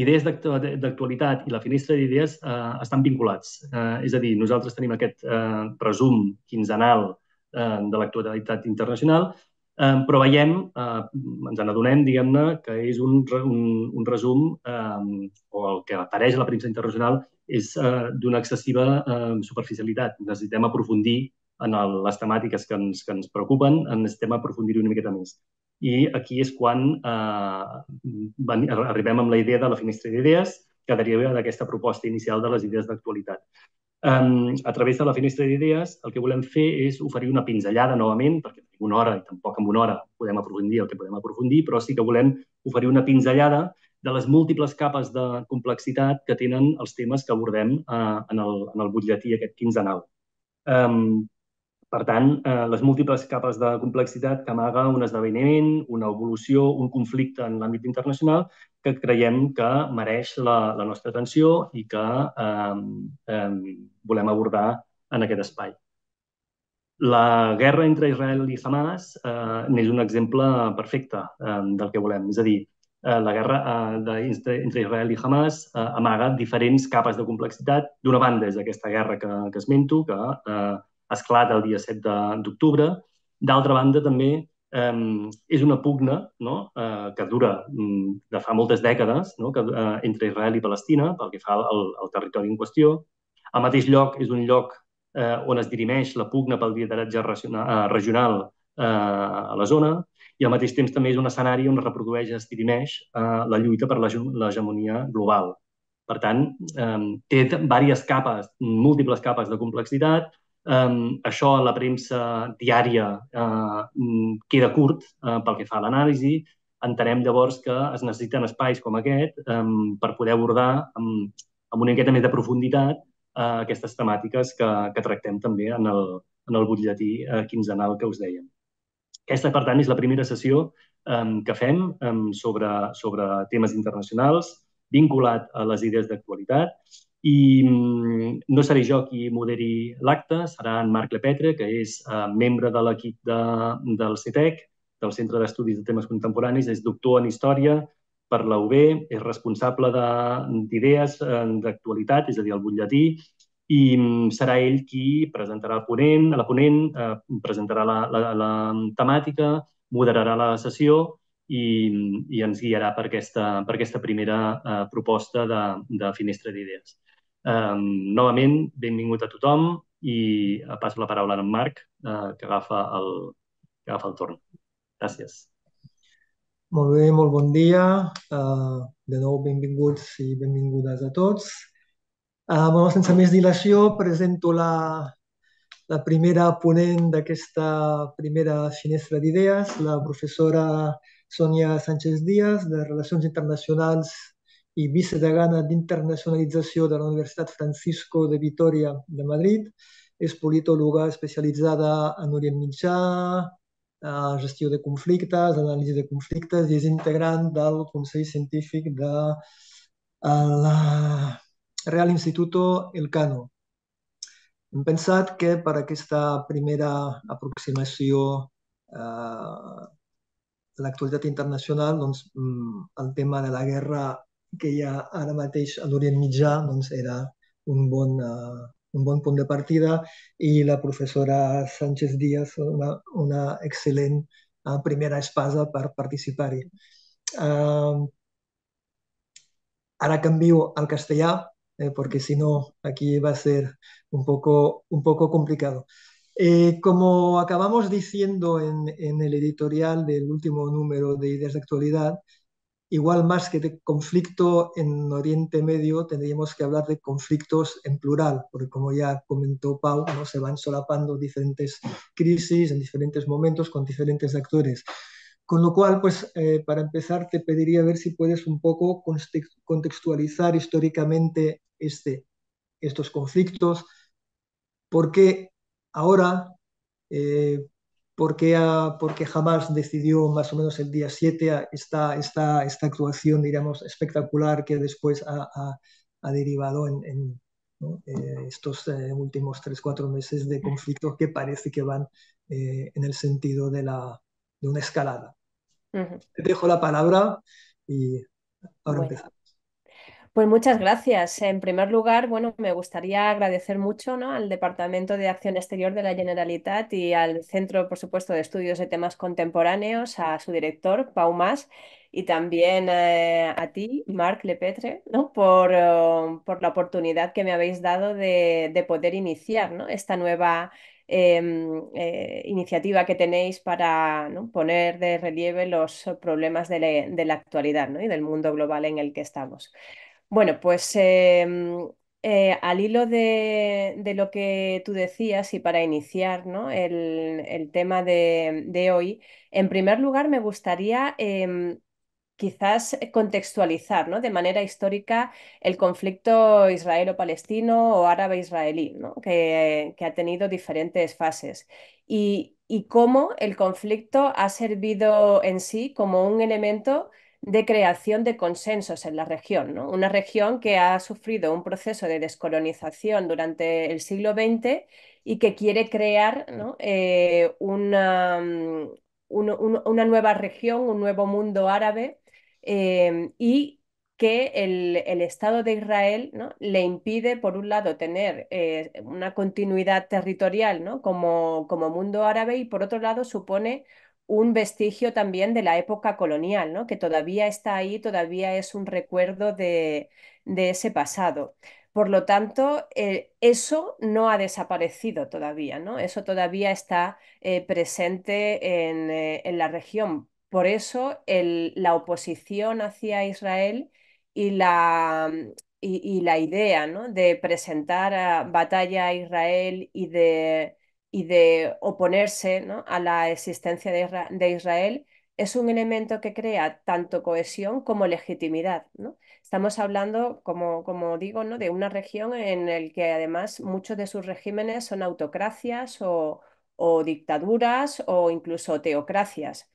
idees d'actualitat i la finestra d'idees eh, estan vinculats. Eh, és a dir, nosaltres tenim aquest eh, resum quinzenal eh, de l'actualitat internacional, eh, però veiem, eh, ens n'adonem, diguem-ne, que és un, un, un resum, eh, o el que apareix a la premsa internacional, és eh, d'una excessiva eh, superficialitat. Necessitem aprofundir en el, les temàtiques que ens, que ens preocupen, necessitem aprofundir-hi una miqueta més i aquí és quan eh, van, arribem amb la idea de la finestra d'idees que deriva d'aquesta proposta inicial de les idees d'actualitat. Um, a través de la finestra d'idees el que volem fer és oferir una pinzellada novament, perquè en una hora i tampoc en una hora podem aprofundir el que podem aprofundir, però sí que volem oferir una pinzellada de les múltiples capes de complexitat que tenen els temes que abordem eh, en, el, en el butlletí aquest quinzenal. Um, per tant, eh, les múltiples capes de complexitat que amaga un esdeveniment, una evolució, un conflicte en l'àmbit internacional que creiem que mereix la, la nostra atenció i que eh, eh, volem abordar en aquest espai. La guerra entre Israel i Hamas eh, n'és un exemple perfecte eh, del que volem. És a dir, eh, la guerra eh, de, entre Israel i Hamas eh, amaga diferents capes de complexitat. D'una banda és aquesta guerra que, que esmento, que eh, esclata el dia 7 d'octubre. D'altra banda, també eh, és una pugna no? eh, que dura mm, de fa moltes dècades no? que, eh, entre Israel i Palestina pel que fa al, al territori en qüestió. Al mateix lloc és un lloc eh, on es dirimeix la pugna pel lideratge eh, regional eh, a la zona i al mateix temps també és un escenari on es reprodueix i es dirimeix eh, la lluita per l'hegemonia global. Per tant, eh, té diverses capes, múltiples capes de complexitat, Um, això a la premsa diària uh, queda curt uh, pel que fa a l'anàlisi. Entenem llavors que es necessiten espais com aquest um, per poder abordar um, amb una miqueta més de profunditat uh, aquestes temàtiques que, que tractem també en el, en el butlletí uh, quinzenal que us dèiem. Aquesta, per tant, és la primera sessió um, que fem um, sobre, sobre temes internacionals vinculat a les idees d'actualitat i mm, no seré jo qui moderi l'acte, serà en Marc Lepetre, que és eh, membre de l'equip de, del CETEC, e del Centre d'Estudis de Temes Contemporanis, és doctor en Història per la UB, és responsable d'idees eh, d'actualitat, és a dir, el butlletí, i mm, serà ell qui presentarà el ponent, la ponent, eh, presentarà la, la, la temàtica, moderarà la sessió i, mm, i ens guiarà per aquesta, per aquesta primera eh, proposta de, de finestra d'idees. Um, novament, benvingut a tothom i eh, passo la paraula a en Marc, uh, que, agafa el, que agafa el torn. Gràcies. Molt bé, molt bon dia. Uh, de nou, benvinguts i benvingudes a tots. Uh, bueno, sense més dilació, presento la, la primera ponent d'aquesta primera finestra d'idees, la professora Sònia Sánchez Díaz, de Relacions Internacionals i vicedegana d'internacionalització de la Universitat Francisco de Vitoria de Madrid. És politòloga especialitzada en Orient Mitjà, a eh, gestió de conflictes, anàlisi de conflictes i és integrant del Consell Científic de eh, la Real Instituto Elcano. Hem pensat que per aquesta primera aproximació eh, l'actualitat internacional, doncs, mm, el tema de la guerra que ja ara mateix a l'Orient Mitjà era un buen punto eh, un de partida y la profesora Sánchez Díaz una, una excel·lent eh, primera espada para participar eh, Ahora cambio al castellano, porque si no aquí va a ser un poco, un poco complicado. como acabamos diciendo en, en el editorial del último número de Ideas de Actualidad, Igual más que de conflicto en Oriente Medio, tendríamos que hablar de conflictos en plural, porque como ya comentó Pau, ¿no? se van solapando diferentes crisis en diferentes momentos con diferentes actores. Con lo cual, pues eh, para empezar, te pediría ver si puedes un poco contextualizar históricamente este, estos conflictos, porque ahora, eh, porque, qué jamás decidió más o menos el día 7 esta, esta, esta actuación, espectacular que después ha, derivado en, eh, estos eh, últimos 3-4 meses de conflicto que parece que van eh, en el sentido de, una escalada. Te dejo la palabra y ahora empezamos. Pues muchas gracias. En primer lugar, bueno, me gustaría agradecer mucho al Departamento de Acción Exterior de la Generalitat y al Centro, por supuesto, de Estudios de Temas Contemporáneos, a su director, Pau Mas, y también eh, a ti, Marc Lepetre, ¿no? Oh, por, la oportunidad que me habéis dado de, poder iniciar esta nueva em, eh, iniciativa que tenéis para poner de relieve los problemas de, la, actualidad ¿no? y del mundo global en el que estamos. Bueno, pues em, eh, al hilo de, lo que tú decías y para iniciar ¿no? el, tema de, de, hoy, en primer lugar me gustaría em, quizás contextualizar ¿no? de manera histórica el conflicto israelo-palestino o árabe-israelí, que, que, ha tenido diferentes fases. Y, y cómo el conflicto ha servido en sí como un elemento de creación de consensos en la región, ¿no? una región que ha sufrido un proceso de descolonización durante el siglo XX y que quiere crear eh, una, mm, una, nueva región, un nuevo mundo árabe em, y que el, Estado de Israel ¿no? le impide, por un lado, tener eh, una continuidad territorial ¿no? como, como mundo árabe y, por otro lado, supone un vestigio también de la época colonial, ¿no? que todavía está ahí, todavía es un recuerdo de, ese pasado. Por lo tanto, eh, eso no ha desaparecido todavía, ¿no? eso todavía está eh, presente eh, en, la región. Por eso la oposición hacia Israel y la, la idea de presentar a ah, batalla a Israel y de y de oponerse a la existencia de, Israel es un elemento que crea tanto cohesión como legitimidad. Estamos hablando, como, digo, de una región en la que además muchos de sus regímenes son autocracias o dictaduras o incluso teocracias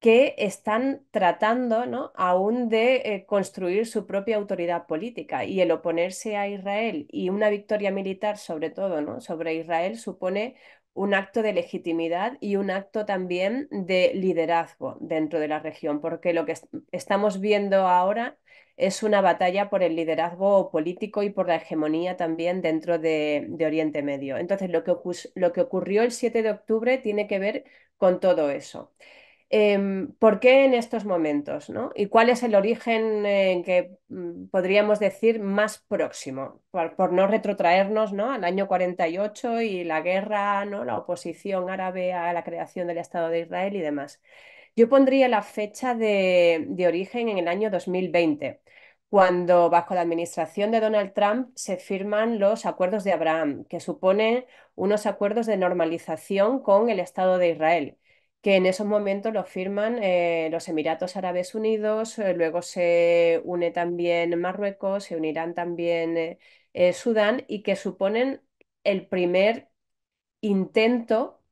que están tratando ¿no? aún de eh, construir su propia autoridad política y el oponerse a Israel y una victoria militar sobre todo ¿no? sobre Israel supone un acto de legitimidad y un acto también de liderazgo dentro de la región, porque lo que estamos viendo ahora es una batalla por el liderazgo político y por la hegemonía también dentro de, Oriente Medio. Entonces, lo lo que ocurrió el 7 de octubre tiene que ver con todo eso. Em, ¿Por qué en estos momentos? ¿Y cuál es el origen en eh, que mm, podríamos decir más próximo? Por, no retrotraernos ¿no? al año 48 y la guerra, ¿no? la oposición árabe a la creación del Estado de Israel y demás. Yo pondría la fecha de, de origen en el año 2020 cuando bajo la administración de Donald Trump se firman los acuerdos de Abraham, que suponen unos acuerdos de normalización con el Estado de Israel que en esos momentos lo firman eh, los Emiratos Árabes Unidos, eh, luego se une también Marruecos, se unirán también eh, Sudán y que suponen el primer intento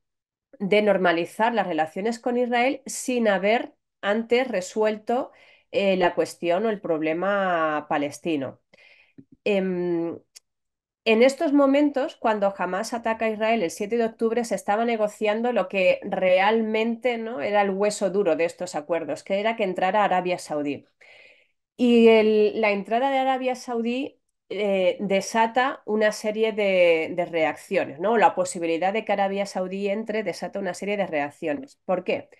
de normalizar las relaciones con Israel sin haber antes resuelto la cuestión o el problema palestino. Em, en estos momentos, cuando Hamas ataca a Israel el 7 de octubre, se estaba negociando lo que realmente ¿no? era el hueso duro de estos acuerdos, que era que entrara Arabia Saudí. Y la entrada de Arabia Saudí eh, desata una serie de, reacciones, ¿no? La posibilidad de que Arabia Saudí entre desata una serie de reacciones. ¿Por qué?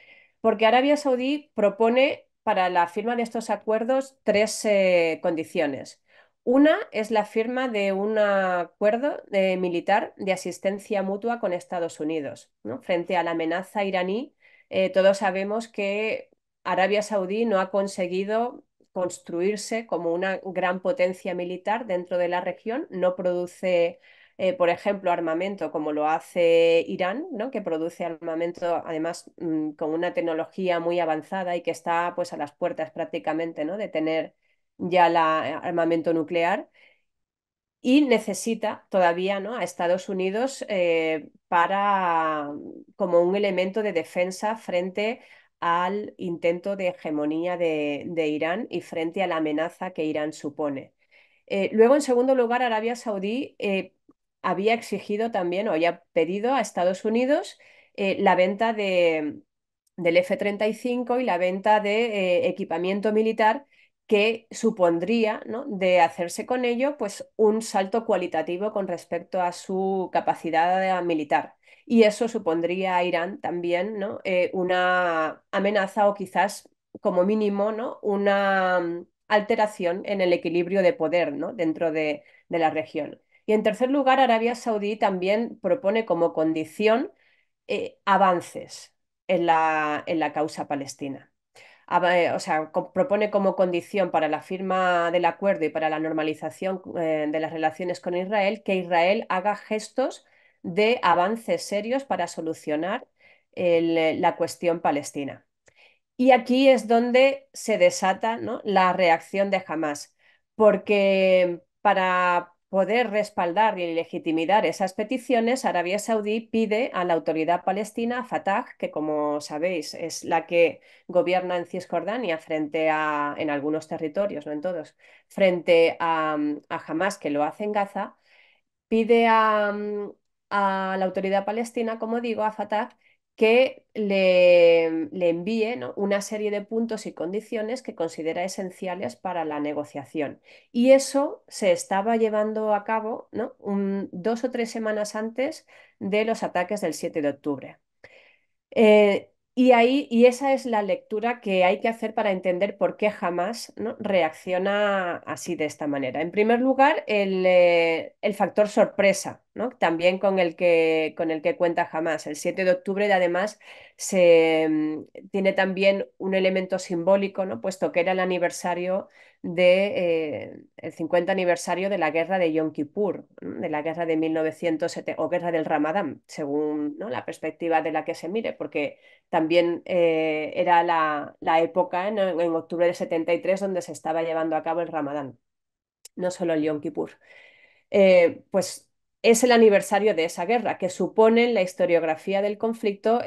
Porque Arabia Saudí propone para la firma de estos acuerdos tres eh, condiciones una es la firma de un acuerdo de militar de asistencia mutua con Estados Unidos. Frente a la amenaza iraní, eh, todos sabemos que Arabia Saudí no ha conseguido construirse como una gran potencia militar dentro de la región, no produce eh, por ejemplo, armamento como lo hace Irán, que produce armamento además mm, con una tecnología muy avanzada y que está pues, a las puertas prácticamente ¿no? de tener ya el armamento nuclear y necesita todavía ¿no? a Estados Unidos eh, para, como un elemento de defensa frente al intento de hegemonía de, Irán y frente a la amenaza que Irán supone. Eh, luego, en segundo lugar, Arabia Saudí eh, había exigido también o había pedido a Estados Unidos la venta del F-35 y la venta de equipamiento militar que supondría de hacerse con ello pues un salto cualitativo con respecto a su capacidad militar. Y eso supondría a Irán también ¿no? Eh, una amenaza o quizás como mínimo ¿no? una mm, alteración en el equilibrio de poder dentro de, la región. Y en tercer lugar, Arabia Saudí también propone como condición eh, avances en la, en la causa palestina. Eh, o sea, propone como condición para la firma del acuerdo y para la normalización eh, de las relaciones con Israel que Israel haga gestos de avances serios para solucionar la cuestión palestina. Y aquí es donde se desata ¿no? la reacción de Hamas, porque para poder respaldar y legitimar esas peticiones, Arabia Saudí pide a la autoridad palestina, Fatah, que como sabéis es la que gobierna en Cisjordania frente a, en algunos territorios, no en todos, frente a, a Hamas, que lo hace en Gaza, pide a, a la autoridad palestina, como digo, a Fatah, que le, envíe una serie de puntos y condiciones que considera esenciales para la negociación. Y eso se estaba llevando a cabo ¿no? dos o tres semanas antes de los ataques del 7 de octubre. Eh, y, ahí, y esa es la lectura que hay que hacer para entender por qué jamás ¿no? reacciona así de esta manera. En primer lugar, el, eh, factor sorpresa, también con el, que, con el que cuenta jamás. El 7 de octubre, además, se, mm, tiene también un elemento simbólico, ¿no? puesto que era el aniversario de, 50 eh, aniversario de la guerra de Yom Kippur, de la guerra de 1970 o guerra del Ramadán, según la perspectiva de la que se mire, porque también eh, era la, época en, octubre de 73 donde se estaba llevando a cabo el Ramadán, no solo el Yom Kippur. Eh, pues es el aniversario de esa guerra, que supone en la historiografía del conflicto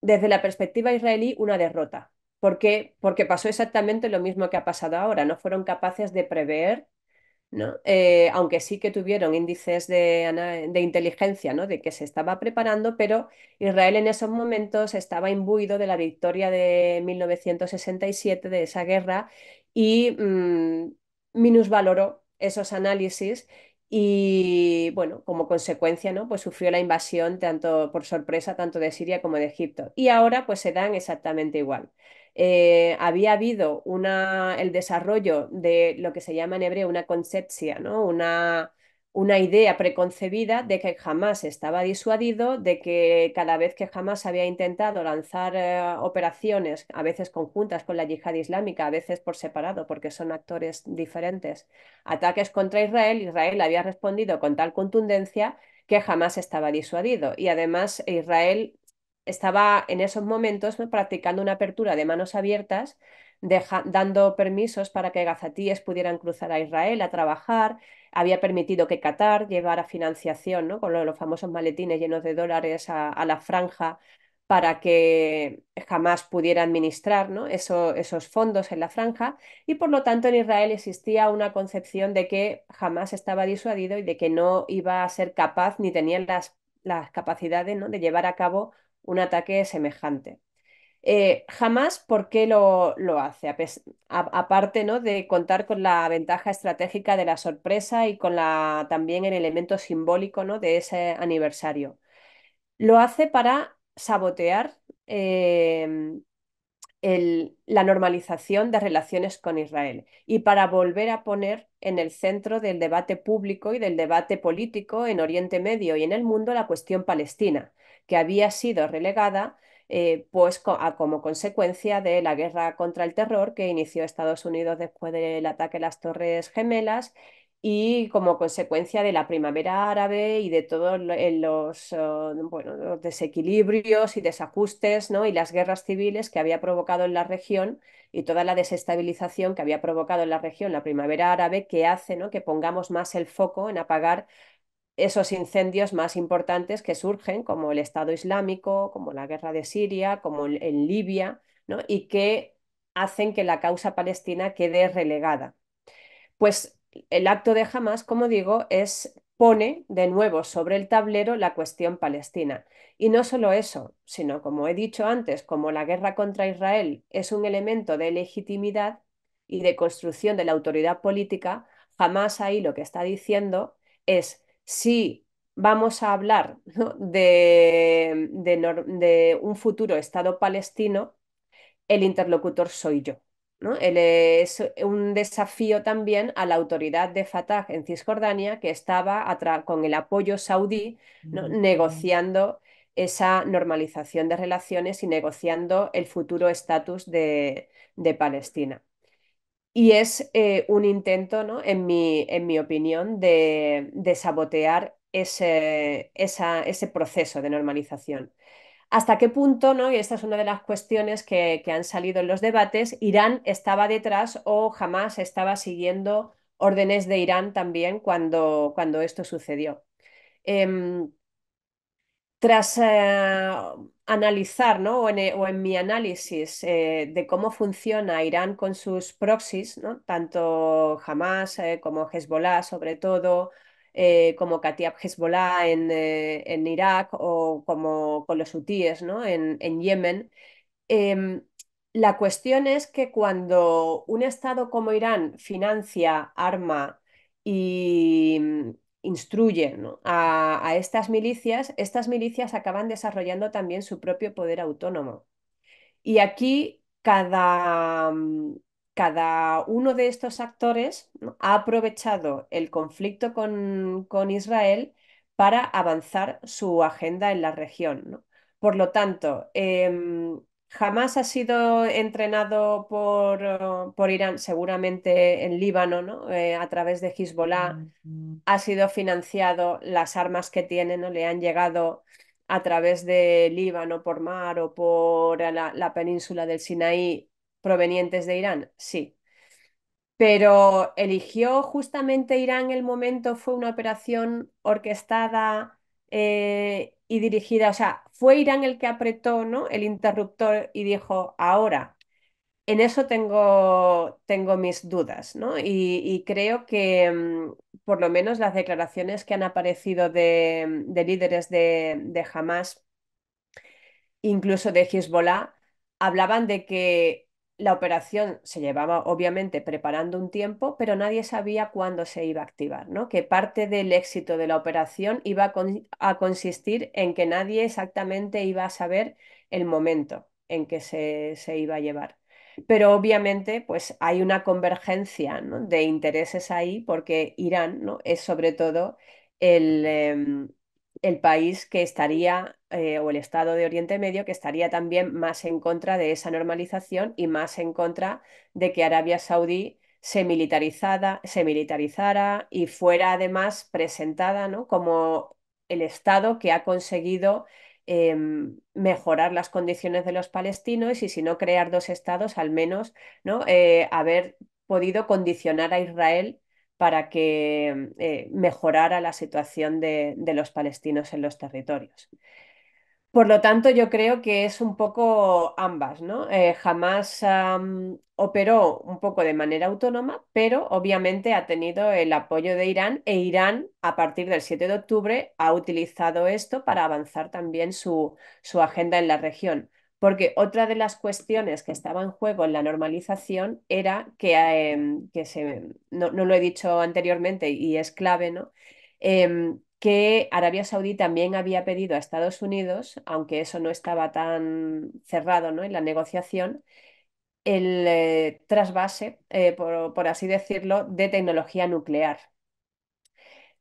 desde la perspectiva israelí una derrota porque, porque pasó exactamente lo mismo que ha pasado ahora. No fueron capaces de prever ¿no? Eh, aunque sí que tuvieron índices de, inteligencia, ¿no? De que se estaba preparando, pero Israel en esos momentos estaba imbuido de la victoria de 1967, de esa guerra, y mm, minusvaloró esos análisis y, bueno, como consecuencia, ¿no? Pues sufrió la invasión tanto por sorpresa, tanto de Siria como de Egipto. Y ahora, pues se dan exactamente igual. Eh, había habido una, el desarrollo de lo que se llama en hebreo una concepsia, ¿no? una, una idea preconcebida de que jamás estaba disuadido, de que cada vez que jamás había intentado lanzar eh, operaciones, a veces conjuntas con la yihad islámica, a veces por separado, porque son actores diferentes, ataques contra Israel, Israel había respondido con tal contundencia que jamás estaba disuadido. Y además Israel estaba en esos momentos pues, practicando una apertura de manos abiertas, dando permisos para que gazatíes pudieran cruzar a Israel a trabajar. Había permitido que Qatar llevara financiación, ¿no? con los famosos maletines llenos de dólares a, la franja para que jamás pudiera administrar ¿no? esos fondos en la franja y por lo tanto en Israel existía una concepción de que jamás estaba disuadido y de que no iba a ser capaz ni tenía las, las capacidades ¿no? de llevar a cabo un ataque semejante. Eh, jamás, ¿por qué lo, hace? Aparte ¿no? de contar con la ventaja estratégica de la sorpresa y con la, también el elemento simbólico de ese aniversario. Lo hace para sabotear em, la normalización de relaciones con Israel y para volver a poner en el centro del debate público y del debate político en Oriente Medio y en el mundo la cuestión palestina que había sido relegada eh, pues como consecuencia de la guerra contra el terror que inició Estados Unidos después del ataque a las Torres Gemelas y como consecuencia de la primavera árabe y de todos eh, los, eh, los desequilibrios y desajustes ¿no? y las guerras civiles que había provocado en la región y toda la desestabilización que había provocado en la región la primavera árabe que hace ¿no? que pongamos más el foco en apagar esos incendios más importantes que surgen, como el Estado Islámico, como la guerra de Siria, como en Libia, ¿no? y que hacen que la causa palestina quede relegada. Pues el acto de Hamas, como digo, es pone de nuevo sobre el tablero la cuestión palestina. Y no solo eso, sino como he dicho antes, como la guerra contra Israel es un elemento de legitimidad y de construcción de la autoridad política, jamás ahí lo que está diciendo es si vamos a hablar de, un futuro Estado palestino, el interlocutor soy yo. es un desafío también a la autoridad de Fatah en Cisjordania, que estaba con el apoyo saudí negociando esa normalización de relaciones y negociando el futuro estatus de Palestina. Y es eh, un intento, ¿no? en, mi, en mi opinión, de, sabotear ese, ese proceso de normalización. ¿Hasta qué punto, ¿no? y esta es una de las cuestiones que, han salido en los debates, Irán estaba detrás o jamás estaba siguiendo órdenes de Irán también cuando, cuando esto sucedió? Em, tras eh, analizar, ¿no? o, en, mi análisis eh, de cómo funciona Irán con sus proxies, tanto Hamas eh, como Hezbollah, sobre todo, como Katiab Hezbollah en, Irak o como con los hutíes ¿no? en, Yemen, em, la cuestión es que cuando un Estado como Irán financia, arma y instruyen a, estas milicias, estas milicias acaban desarrollando también su propio poder autónomo. Y aquí cada, mm, cada uno de estos actores ha aprovechado el conflicto con, Israel para avanzar su agenda en la región. Por lo tanto, em, Jamás ha sido entrenado por, oh, por Irán, seguramente en Líbano, ¿no? Eh, a través de Hezbollah. Ha sido financiado, las armas que tiene ¿no? le han llegado a través de Líbano por mar o por la, península del Sinaí provenientes de Irán, sí. Pero eligió justamente Irán el momento, fue una operación orquestada eh, y dirigida, o sea, fue Irán el que apretó ¿no? el interruptor y dijo, ahora, en eso tengo, tengo mis dudas, ¿no? Y, creo que mm, por lo menos las declaraciones que han aparecido de, de líderes de, de Hamas, incluso de Hezbollah, hablaban de que la operación se llevaba obviamente preparando un tiempo, pero nadie sabía cuándo se iba a activar, ¿no? Que parte del éxito de la operación iba a, consistir en que nadie exactamente iba a saber el momento en que se, iba a llevar. Pero obviamente, pues hay una convergencia de intereses ahí, porque Irán ¿no? es sobre todo el, em, el país que estaría, eh, o el Estado de Oriente Medio, que estaría también más en contra de esa normalización y más en contra de que Arabia Saudí se, militarizada, se militarizara y fuera además presentada ¿no? como el Estado que ha conseguido em, mejorar las condiciones de los palestinos y si no crear dos estados, al menos ¿no? Eh, haber podido condicionar a Israel para que eh, mejorara la situación de, los palestinos en los territorios. Por lo tanto, yo creo que es un poco ambas, ¿no? jamás eh, operó un poco de manera autónoma, pero obviamente ha tenido el apoyo de Irán e Irán, a partir del 7 de octubre, ha utilizado esto para avanzar también su agenda en la región porque otra de las cuestiones que estaba en juego en la normalización era que, em, que no, lo he dicho anteriormente y es clave, em, que Arabia Saudí también había pedido a Estados Unidos, aunque eso no estaba tan cerrado en la negociación, el eh, trasvase, eh, por así decirlo, de tecnología nuclear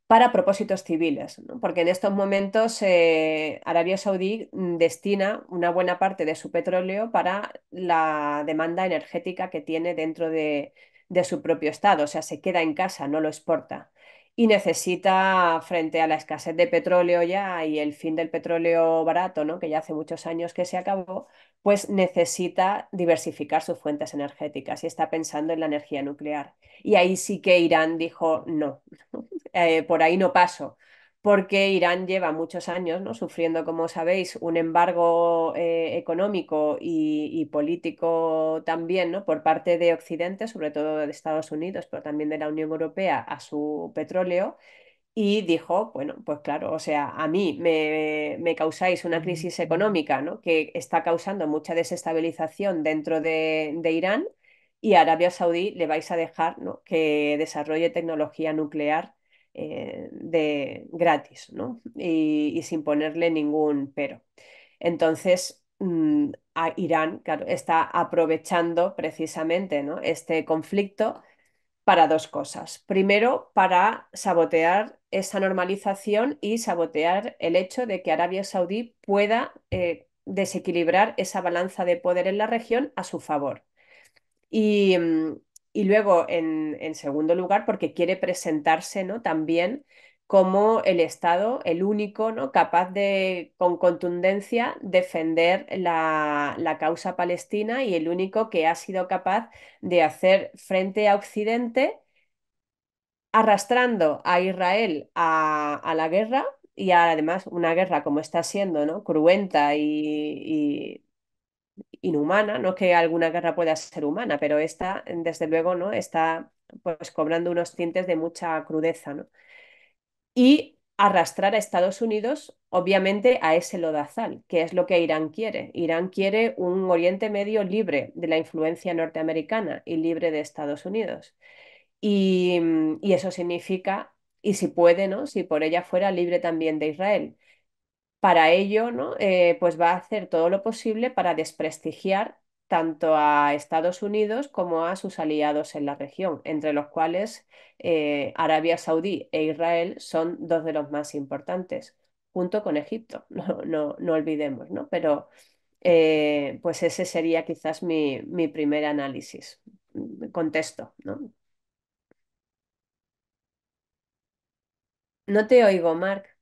para propósitos civiles, porque en estos momentos eh, Arabia Saudí mm, destina una buena parte de su petróleo para la demanda energética que tiene dentro de, de, su propio Estado, o sea, se queda en casa, no lo exporta y necesita, frente a la escasez de petróleo ya y el fin del petróleo barato, ¿no? que ya hace muchos años que se acabó, pues necesita diversificar sus fuentes energéticas y está pensando en la energía nuclear. Y ahí sí que Irán dijo, no, eh, por ahí no paso porque Irán lleva muchos años ¿no? sufriendo, como sabéis, un embargo eh, económico y, político también ¿no? por parte de Occidente, sobre todo de Estados Unidos, pero también de la Unión Europea, a su petróleo. Y dijo, bueno, pues claro, o sea, a mí me, causáis una crisis económica ¿no? que está causando mucha desestabilización dentro de, Irán y a Arabia Saudí le vais a dejar ¿no? que desarrolle tecnología nuclear eh, de, gratis ¿no? y, sin ponerle ningún pero. Entonces, mm, Irán claro, está aprovechando precisamente este conflicto para dos cosas. Primero, para sabotear esa normalización y sabotear el hecho de que Arabia Saudí pueda eh, desequilibrar esa balanza de poder en la región a su favor. Y, mm, y luego, en, segundo lugar, porque quiere presentarse ¿no? también como el Estado, el único, ¿no? capaz de, con contundencia, defender la, causa palestina y el único que ha sido capaz de hacer frente a Occidente arrastrando a Israel a, la guerra y además una guerra como está siendo, ¿no? cruenta y inhumana, no que alguna guerra pueda ser humana, pero esta, desde luego, ¿no? está pues, cobrando unos tintes de mucha crudeza. Y arrastrar a Estados Unidos, obviamente, a ese lodazal, que es lo que Irán quiere. Irán quiere un Oriente Medio libre de la influencia norteamericana y libre de Estados Unidos. Y, y eso significa, y si puede, ¿no? si por ella fuera libre también de Israel. Para ello, ¿no? Eh, pues va a hacer todo lo posible para desprestigiar tanto a Estados Unidos como a sus aliados en la región, entre los cuales eh, Arabia Saudí e Israel son dos de los más importantes, junto con Egipto, no, no, no olvidemos, ¿no? Pero eh, pues ese sería quizás mi, primer análisis, mm, contexto, ¿no? No te oigo, Marc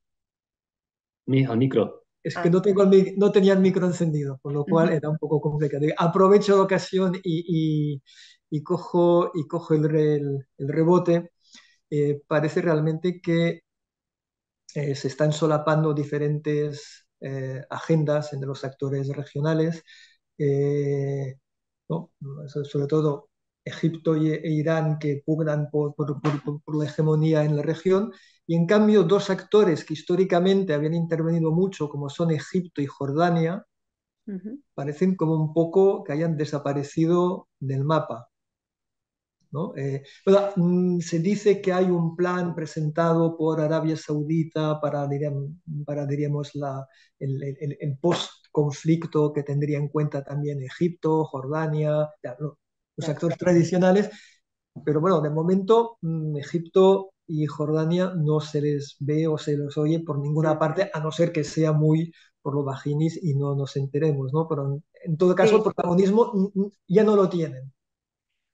micro. Es que ah. no, tengo no tenía el micro encendido, por lo cual era un poco complicado. Aprovecho la ocasión y, y, cojo, y cojo el, el, rebote. Eh, parece realmente que eh, se están solapando diferentes eh, agendas entre los actores regionales, sobre todo Egipto e Irán que pugnan por, por, por la hegemonía en la región y en cambio, dos actores que históricamente habían intervenido mucho, como son Egipto y Jordania, parecen como un poco que hayan desaparecido del mapa. Eh, mm, se dice que hay un plan presentado por Arabia Saudita para, para, diríamos la, el, post-conflicto que tendría en cuenta también Egipto, Jordania, los actores tradicionales, pero bueno, de momento mm, Egipto y Jordania no se les ve o se les oye por ninguna parte, a no ser que sea muy por los vaginis y no nos enteremos, ¿no? Pero en, todo caso el protagonismo ya no lo tienen.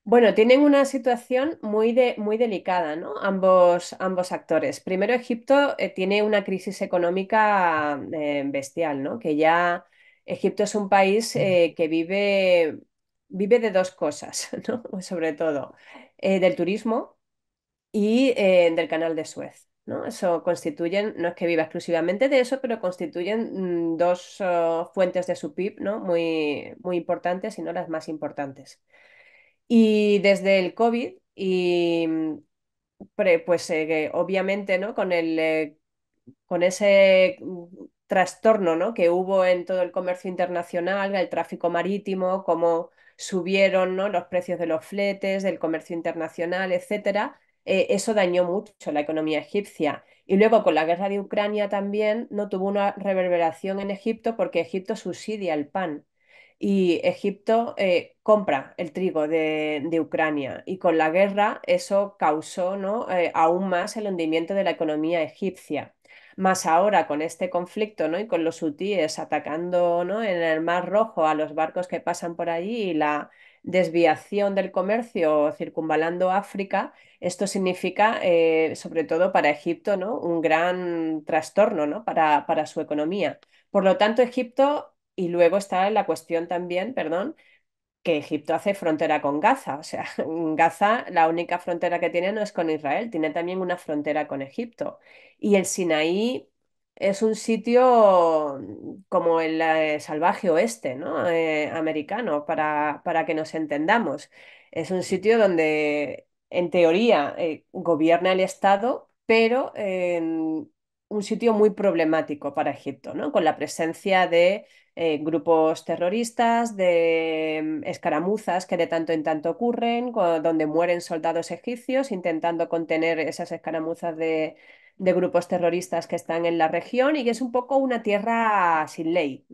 Bueno, tienen una situación muy, de, muy delicada, ¿no? Ambos, ambos actores. Primero, Egipto eh, tiene una crisis económica eh, bestial, ¿no? Que ya Egipto es un país eh, que vive, vive de dos cosas, ¿no? Sobre todo, del turismo y eh, del canal de Suez. ¿no? Eso constituyen, no es que viva exclusivamente de eso, pero constituyen mm, dos oh, fuentes de su PIB ¿no? muy, muy importantes y no las más importantes. Y desde el COVID, y, mm, pues eh, obviamente ¿no? con, el, eh, con ese mm, trastorno ¿no? que hubo en todo el comercio internacional, el tráfico marítimo, cómo subieron ¿no? los precios de los fletes, del comercio internacional, etcétera, eh, eso dañó mucho la economía egipcia. Y luego con la guerra de Ucrania también no tuvo una reverberación en Egipto porque Egipto subsidia el pan y Egipto eh, compra el trigo de, Ucrania. Y con la guerra eso causó ¿no? Eh, aún más el hundimiento de la economía egipcia. Más ahora con este conflicto ¿no? y con los hutíes atacando ¿no? en el Mar Rojo a los barcos que pasan por allí y la, desviación del comercio circunvalando África, esto significa, eh, sobre todo para Egipto, ¿no? un gran trastorno ¿no? para, para, su economía. Por lo tanto, Egipto, y luego está la cuestión también, perdón, que Egipto hace frontera con Gaza. O sea, Gaza la única frontera que tiene no es con Israel, tiene también una frontera con Egipto. Y el Sinaí es un sitio mm, como el eh, salvaje oeste, eh, americano, para, para, que nos entendamos. Es un sitio donde, en teoría, eh, gobierna el Estado, pero un sitio muy problemático para Egipto, Con la presencia de grupos terroristas, de mm, escaramuzas que de tanto en tanto ocurren, donde mueren soldados egipcios intentando contener esas escaramuzas de de grupos terroristas que están en la región y que es un poco una tierra sin ley.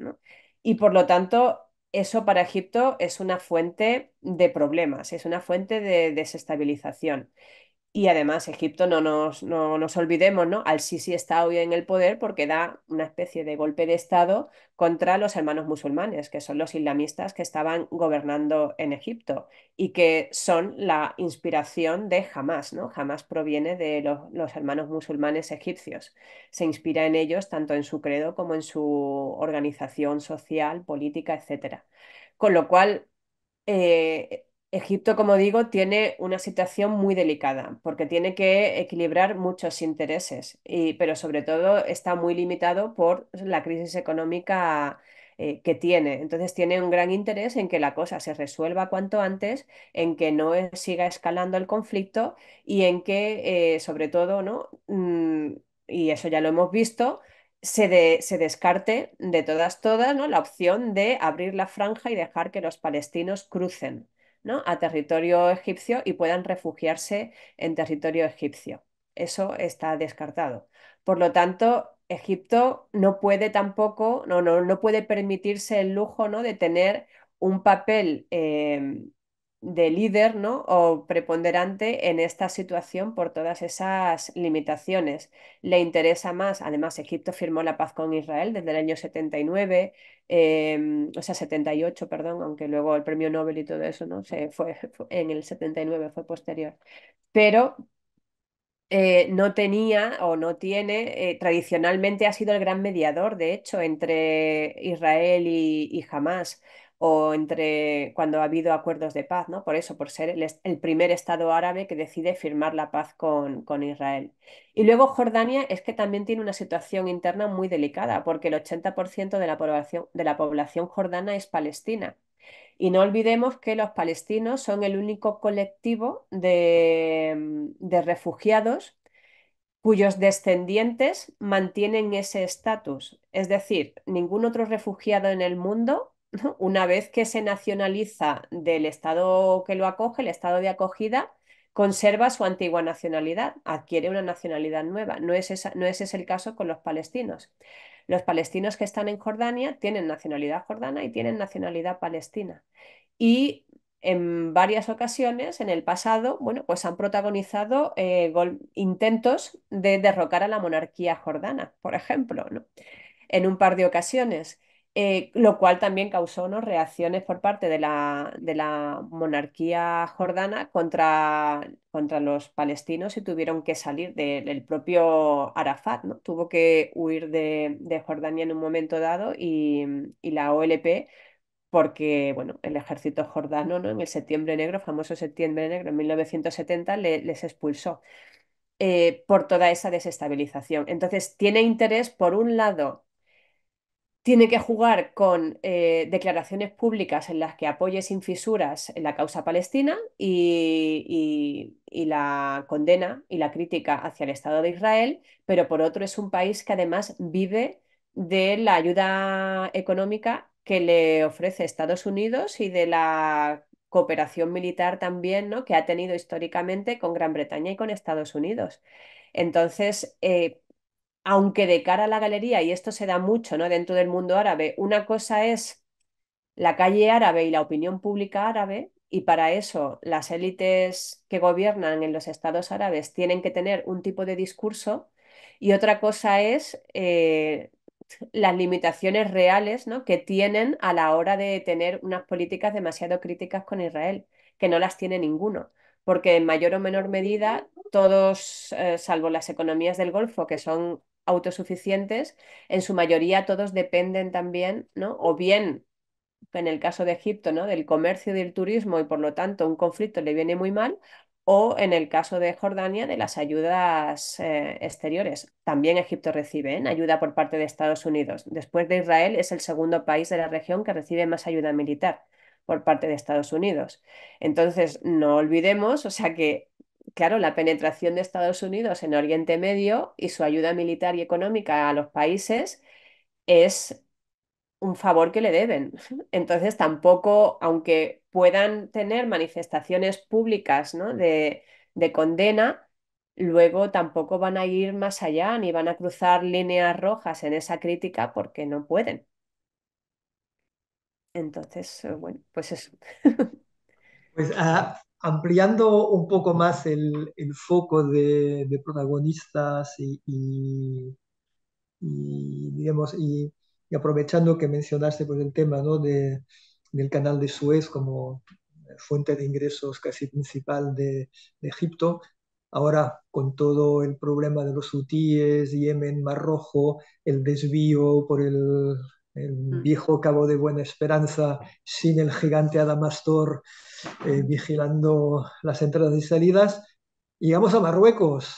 Y por lo tanto, eso para Egipto es una fuente de problemas, es una fuente de desestabilización. Y además Egipto, no nos, olvidemos, ¿no? Al-Sisi está hoy en el poder porque da una especie de golpe de Estado contra los hermanos musulmanes, que son los islamistas que estaban gobernando en Egipto y que son la inspiración de Hamas, ¿no? Hamas proviene de los, hermanos musulmanes egipcios. Se inspira en ellos tanto en su credo como en su organización social, política, etc. Con lo cual, eh, Egipto, como digo, tiene una situación muy delicada porque tiene que equilibrar muchos intereses, y, pero sobre todo está muy limitado por la crisis económica eh, que tiene. Entonces tiene un gran interés en que la cosa se resuelva cuanto antes, en que no e, siga escalando el conflicto y en que, eh, sobre todo, ¿no? Mm, y eso ya lo hemos visto, se, se, descarte de todas, todas, la opción de abrir la franja y dejar que los palestinos crucen a territorio egipcio y puedan refugiarse en territorio egipcio. Eso está descartado. Por lo tanto, Egipto no puede tampoco, no, no, no puede permitirse el lujo ¿no? de tener un papel eh, de líder ¿no? o preponderante en esta situación por todas esas limitaciones. Le interesa más, además Egipto firmó la paz con Israel desde el año 79, em, o sea 78, perdón, aunque luego el premio Nobel y todo eso ¿no? Se fue, en el 79, fue posterior. Pero eh, no tenía o no tiene, eh, tradicionalmente ha sido el gran mediador, de hecho, entre Israel y, y Hamas o entre cuando ha habido acuerdos de paz, ¿no? Por eso, por ser el, primer Estado árabe que decide firmar la paz con, Israel. Y luego Jordania es que también tiene una situación interna muy delicada, porque el 80% de la, población, de la población jordana es palestina. Y no olvidemos que los palestinos son el único colectivo de mm, refugiados cuyos descendientes mantienen ese estatus. Es decir, ningún otro refugiado en el mundo una vez que se nacionaliza del estado que lo acoge, el estado de acogida, conserva su antigua nacionalidad, adquiere una nacionalidad nueva. No, es no ese es el caso con los palestinos. Los palestinos que están en Jordania tienen nacionalidad jordana y tienen nacionalidad palestina. Y en varias ocasiones en el pasado, bueno, pues han protagonizado eh, intentos de derrocar a la monarquía jordana, por ejemplo, En un par de ocasiones. Eh, lo cual también causó reacciones por parte de la, de la monarquía jordana contra, contra, los palestinos y tuvieron que salir del propio Arafat, ¿no? tuvo que huir de, Jordania en un momento dado y, la OLP porque bueno, el ejército jordano en el septiembre negro, famoso septiembre negro en 1970, les expulsó eh, por toda esa desestabilización. Entonces, tiene interés, por un lado, tiene que jugar con eh, declaraciones públicas en las que apoye sin fisuras la causa palestina y, la condena y la crítica hacia el Estado de Israel, pero por otro es un país que además vive de la ayuda económica que le ofrece Estados Unidos y de la cooperación militar también ¿no? que ha tenido históricamente con Gran Bretaña y con Estados Unidos. Entonces, eh, aunque de cara a la galería, y esto se da mucho ¿no? dentro del mundo árabe, una cosa es la calle árabe y la opinión pública árabe, y para eso las élites que gobiernan en los estados árabes tienen que tener un tipo de discurso, y otra cosa es eh, las limitaciones reales ¿no? que tienen a la hora de tener unas políticas demasiado críticas con Israel, que no las tiene ninguno porque en mayor o menor medida todos, eh, salvo las economías del Golfo, que son autosuficientes, en su mayoría todos dependen también, ¿no? O bien, en el caso de Egipto, ¿no? Del comercio y del turismo y por lo tanto un conflicto le viene muy mal, o en el caso de Jordania, de las ayudas eh, exteriores. También Egipto recibe ¿eh? ayuda por parte de Estados Unidos. Después de Israel, es el segundo país de la región que recibe más ayuda militar por parte de Estados Unidos. Entonces, no olvidemos, o sea, que claro, la penetración de Estados Unidos en Oriente Medio y su ayuda militar y económica a los países es un favor que le deben. Entonces, tampoco, aunque puedan tener manifestaciones públicas mm. de, condena, luego tampoco van a ir más allá ni van a cruzar líneas rojas en esa crítica porque no pueden. Entonces, eh, bueno, pues eso. Pues ah, ampliando un poco más el, foco de, protagonistas y, digamos, y, aprovechando que mencionaste pues, el tema de, del canal de Suez como fuente de ingresos casi principal de, de Egipto, ahora con todo el problema de los hutíes, Yemen, Mar Rojo, el desvío por el el mm. viejo cabo de Buena Esperanza sin el gigante Adamastor eh, mm. vigilando las entradas y salidas. y vamos a Marruecos,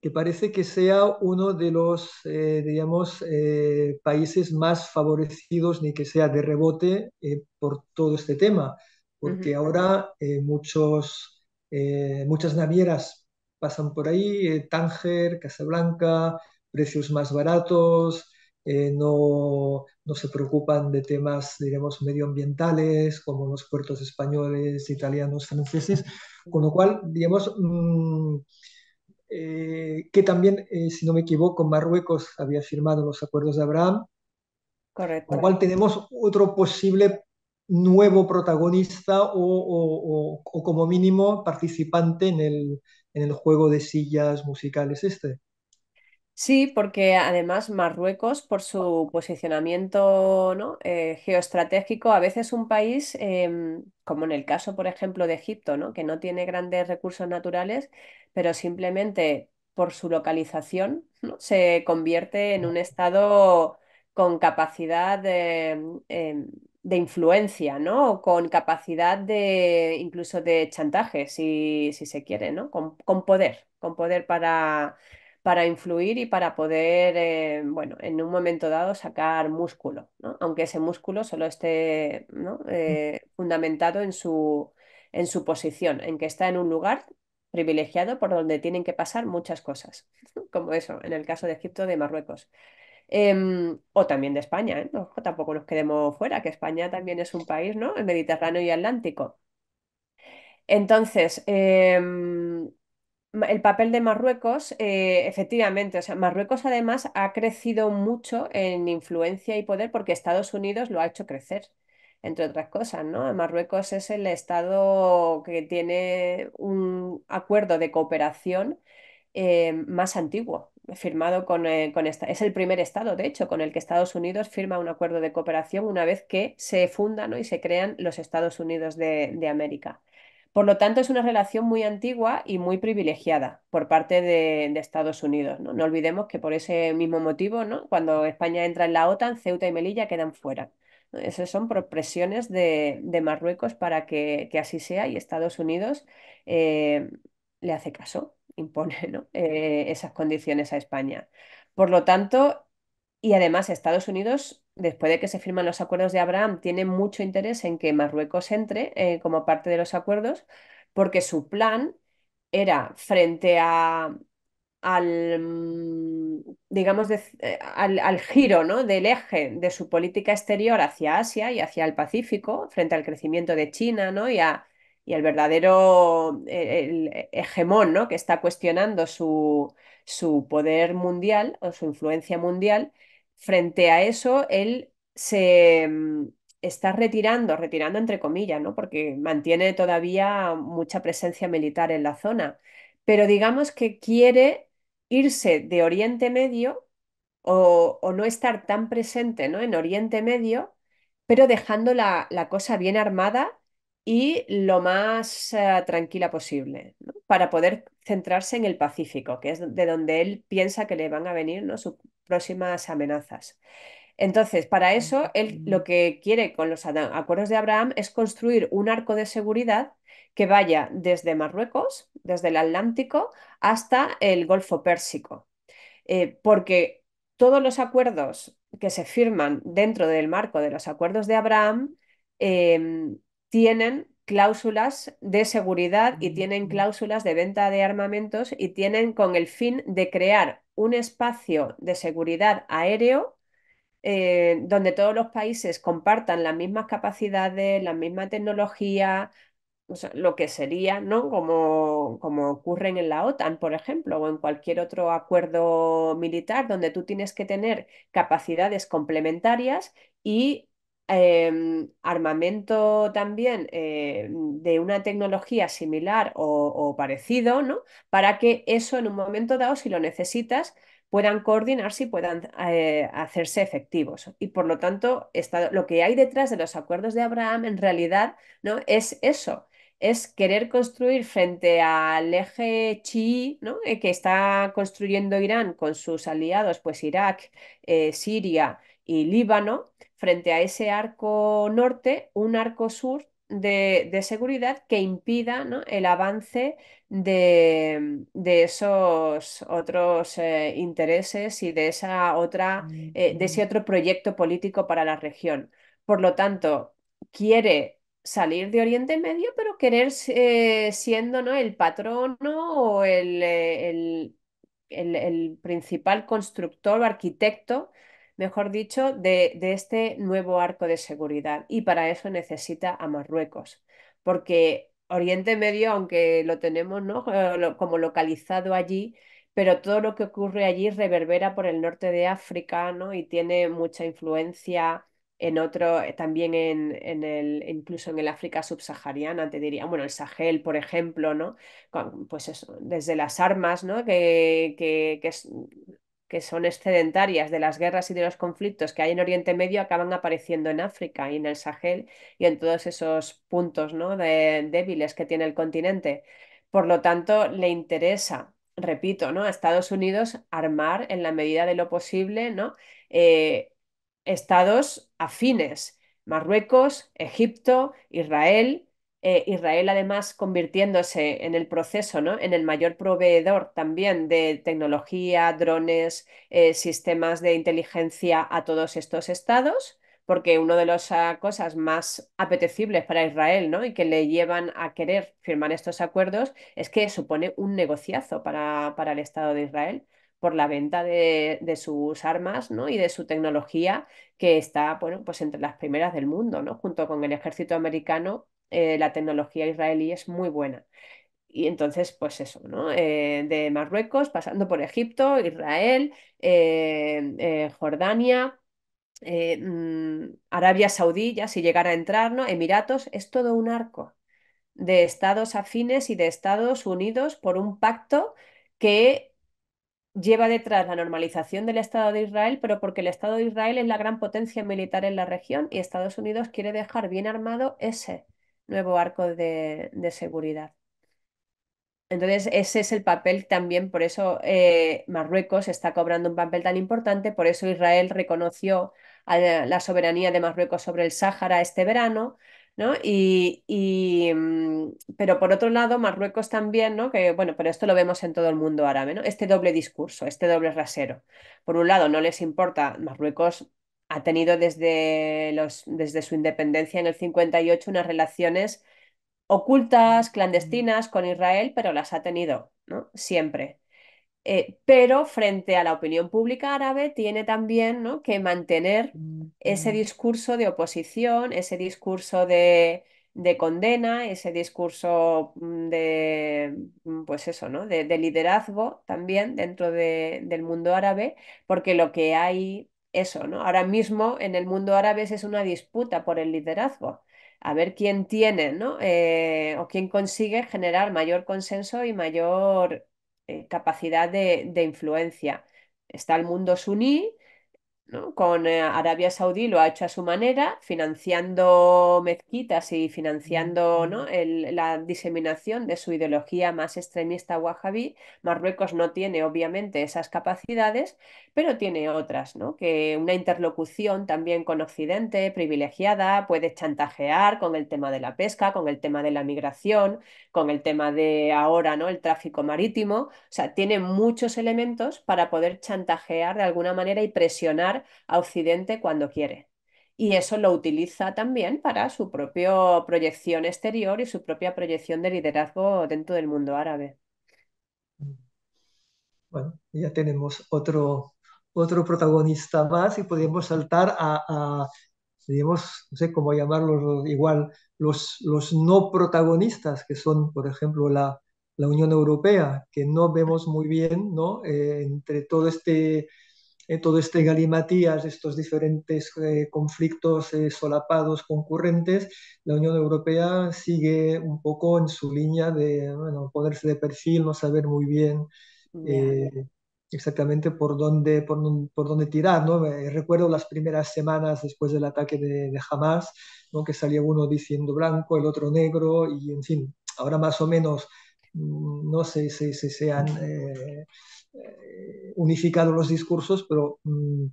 que parece que sea uno de los, eh, digamos, eh, países más favorecidos, ni que sea de rebote, por todo este tema, porque ahora muchos, muchas navieras pasan por ahí, Tánger, Casablanca, precios más baratos, eh, no, se preocupan de temas, digamos, medioambientales, como los puertos españoles, italianos, franceses, con lo cual, digamos, mm, eh, que también, eh, si no me equivoco, Marruecos había firmado los acuerdos de Abraham, con lo cual tenemos otro posible nuevo protagonista o, como mínimo participante en el juego de sillas musicales este. Sí, porque además Marruecos, por su posicionamiento, eh, geoestratégico, a veces un país, em, como en el caso, por ejemplo, de Egipto, ¿no? que no tiene grandes recursos naturales, pero simplemente por su localización, se convierte en un estado con capacidad de, em, influencia, ¿no? con capacidad de incluso de chantaje, si, si se quiere, ¿no? Con, con poder, con poder para para influir y para poder, eh, bueno, en un momento dado sacar músculo, ¿no? aunque ese músculo solo esté ¿no? Mm. Eh, fundamentado en su, en su posición, en que está en un lugar privilegiado por donde tienen que pasar muchas cosas, como eso, en el caso de Egipto, de Marruecos. Em, o también de España, ¿eh? tampoco nos quedemos fuera, que España también es un país, ¿no? El Mediterráneo y Atlántico. Entonces, eh, el papel de Marruecos, eh, efectivamente, o sea, Marruecos además ha crecido mucho en influencia y poder porque Estados Unidos lo ha hecho crecer, entre otras cosas, ¿no? Marruecos es el estado que tiene un acuerdo de cooperación eh, más antiguo, firmado con, eh, con es el primer estado, de hecho, con el que Estados Unidos firma un acuerdo de cooperación una vez que se fundan y se crean los Estados Unidos de América. Por lo tanto, es una relación muy antigua y muy privilegiada por parte de, Estados Unidos. ¿no? olvidemos que por ese mismo motivo, ¿no? cuando España entra en la OTAN, Ceuta y Melilla quedan fuera. Esas son por presiones de, Marruecos para que, así sea y Estados Unidos eh, le hace caso, impone eh, esas condiciones a España. Por lo tanto, y además Estados Unidos después de que se firman los acuerdos de Abraham, tiene mucho interés en que Marruecos entre eh, como parte de los acuerdos, porque su plan era frente a, al, mm, digamos, eh, al, giro ¿no? del eje de su política exterior hacia Asia y hacia el Pacífico, frente al crecimiento de China ¿no? y, y al verdadero eh, el, hegemón ¿no? que está cuestionando su, su poder mundial o su influencia mundial frente a eso, él se mm, está retirando, retirando entre comillas, ¿no? porque mantiene todavía mucha presencia militar en la zona, pero digamos que quiere irse de Oriente Medio o, no estar tan presente ¿no? en Oriente Medio, pero dejando la cosa bien armada y lo más eh, tranquila posible, para poder centrarse en el Pacífico, que es de donde él piensa que le van a venir ¿no? sus próximas amenazas. Entonces, para eso, él lo que quiere con los acuerdos de Abraham es construir un arco de seguridad que vaya desde Marruecos, desde el Atlántico, hasta el Golfo Pérsico. Eh, porque todos los acuerdos que se firman dentro del marco de los acuerdos de Abraham em, tienen cláusulas de seguridad y tienen cláusulas de venta de armamentos y tienen con el fin de crear un espacio de seguridad aéreo eh, donde todos los países compartan las mismas capacidades, la misma tecnología, lo que sería, ¿no? Como, como ocurren en la OTAN, por ejemplo, o en cualquier otro acuerdo militar, donde tú tienes que tener capacidades complementarias y Em, armamento también eh, de una tecnología similar o, parecido, ¿no? Para que eso en un momento dado, si lo necesitas, puedan coordinarse y puedan eh, hacerse efectivos. Y por lo tanto, lo que hay detrás de los acuerdos de Abraham en realidad ¿no? es eso, es querer construir frente al eje chií ¿no? Eh, que está construyendo Irán con sus aliados, pues Irak, Siria y Líbano, frente a ese arco norte un arco sur de, seguridad que impida el avance de, esos otros eh, intereses y de, esa otra, eh, de ese otro proyecto político para la región. Por lo tanto, quiere salir de Oriente Medio, pero querer eh, siendo ¿no? el patrono o el, el principal constructor o arquitecto mejor dicho, de, este nuevo arco de seguridad. Y para eso necesita a Marruecos, porque Oriente Medio, aunque lo tenemos ¿no? Eh, como localizado allí, pero todo lo que ocurre allí reverbera por el norte de África ¿no? y tiene mucha influencia en otro, eh, también en, el, incluso en el África subsahariana, te diría, bueno, el Sahel, por ejemplo, ¿no? Pues desde las armas, ¿no? Que, que, que que son excedentarias de las guerras y de los conflictos que hay en Oriente Medio acaban apareciendo en África y en el Sahel y en todos esos puntos ¿no? de, débiles que tiene el continente. Por lo tanto, le interesa, repito, ¿no? a Estados Unidos armar en la medida de lo posible ¿no? Eh, estados afines, Marruecos, Egipto, Israel, eh, Israel además convirtiéndose en el proceso, ¿no? en el mayor proveedor también de tecnología, drones, eh, sistemas de inteligencia a todos estos estados, porque una de las ah, cosas más apetecibles para Israel ¿no? y que le llevan a querer firmar estos acuerdos es que supone un negociazo para, para el Estado de Israel por la venta de, sus armas ¿no? y de su tecnología, que está bueno, pues entre las primeras del mundo, ¿no? junto con el ejército americano eh, la tecnología israelí es muy buena. Y entonces, pues eso, ¿no? Eh, de Marruecos, pasando por Egipto, Israel, eh, Jordania, mm, Arabia Saudí, si llegara a entrar, ¿no? Emiratos, es todo un arco de estados afines y de Estados Unidos por un pacto que lleva detrás la normalización del Estado de Israel, pero porque el Estado de Israel es la gran potencia militar en la región y Estados Unidos quiere dejar bien armado ese nuevo arco de, seguridad. Entonces, ese es el papel también, por eso eh, Marruecos está cobrando un papel tan importante, por eso Israel reconoció a la soberanía de Marruecos sobre el Sáhara este verano, ¿no? Y, y, mm, pero por otro lado, Marruecos también, ¿no? Que bueno, pero esto lo vemos en todo el mundo árabe, ¿no? Este doble discurso, este doble rasero. Por un lado, no les importa, Marruecos ha tenido desde, desde su independencia en el 58 unas relaciones ocultas, clandestinas con Israel, pero las ha tenido, ¿no? Siempre. Eh, pero frente a la opinión pública árabe tiene también ¿no? que mantener ese discurso de oposición, ese discurso de, condena, ese discurso mm, de, mm, pues eso, ¿no? liderazgo también dentro del mundo árabe, porque lo que hay eso, ¿no? Ahora mismo en el mundo árabe es una disputa por el liderazgo, a ver quién tiene, ¿no? Eh, o quién consigue generar mayor consenso y mayor eh, capacidad de, de, influencia. Está el mundo suní, con eh, Arabia Saudí lo ha hecho a su manera, financiando mezquitas y financiando la diseminación de su ideología más extremista wahabí. Marruecos no tiene, obviamente, esas capacidades, pero tiene otras, que una interlocución también con Occidente privilegiada puede chantajear con el tema de la pesca, con el tema de la migración, con el tema de ahora ¿no? el tráfico marítimo. O sea, tiene muchos elementos para poder chantajear de alguna manera y presionar a Occidente cuando quiere. Y eso lo utiliza también para su propia proyección exterior y su propia proyección de liderazgo dentro del mundo árabe. Bueno, ya tenemos otro, otro protagonista más y podemos saltar a, a digamos, no sé cómo llamarlos igual, los, los no protagonistas, que son, por ejemplo, la, Unión Europea, que no vemos muy bien, ¿no? Eh, entre todo este eh, todo este galimatías, estos diferentes eh, conflictos eh, solapados concurrentes, la Unión Europea sigue un poco en su línea de bueno, ponerse de perfil, no saber muy bien exactamente por dónde, por, dónde tirar. recuerdo las primeras semanas después del ataque de, Hamas, que salía uno diciendo blanco, el otro negro, y en fin, ahora más o menos mm, no sé, si se, se unificado los discursos, pero mm,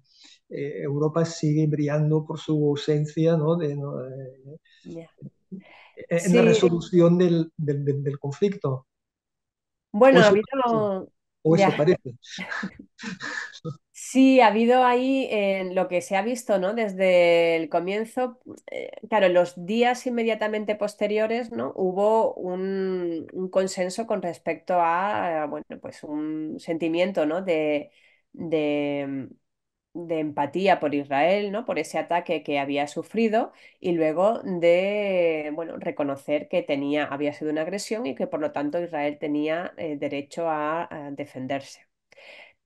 eh, Europa sigue brillando por su ausencia eh, en la resolución del, del, del, conflicto. Bueno, lo... Pues parece. Sí, ha habido ahí en lo que se ha visto, ¿no? Desde el comienzo, eh, claro, en los días inmediatamente posteriores, ¿no? Hubo un, consenso con respecto a, bueno, pues un sentimiento, ¿no? de, de empatía por Israel, ¿no? Por ese ataque que había sufrido y luego de, bueno, reconocer que tenía, había sido una agresión y que por lo tanto Israel tenía eh, derecho a defenderse.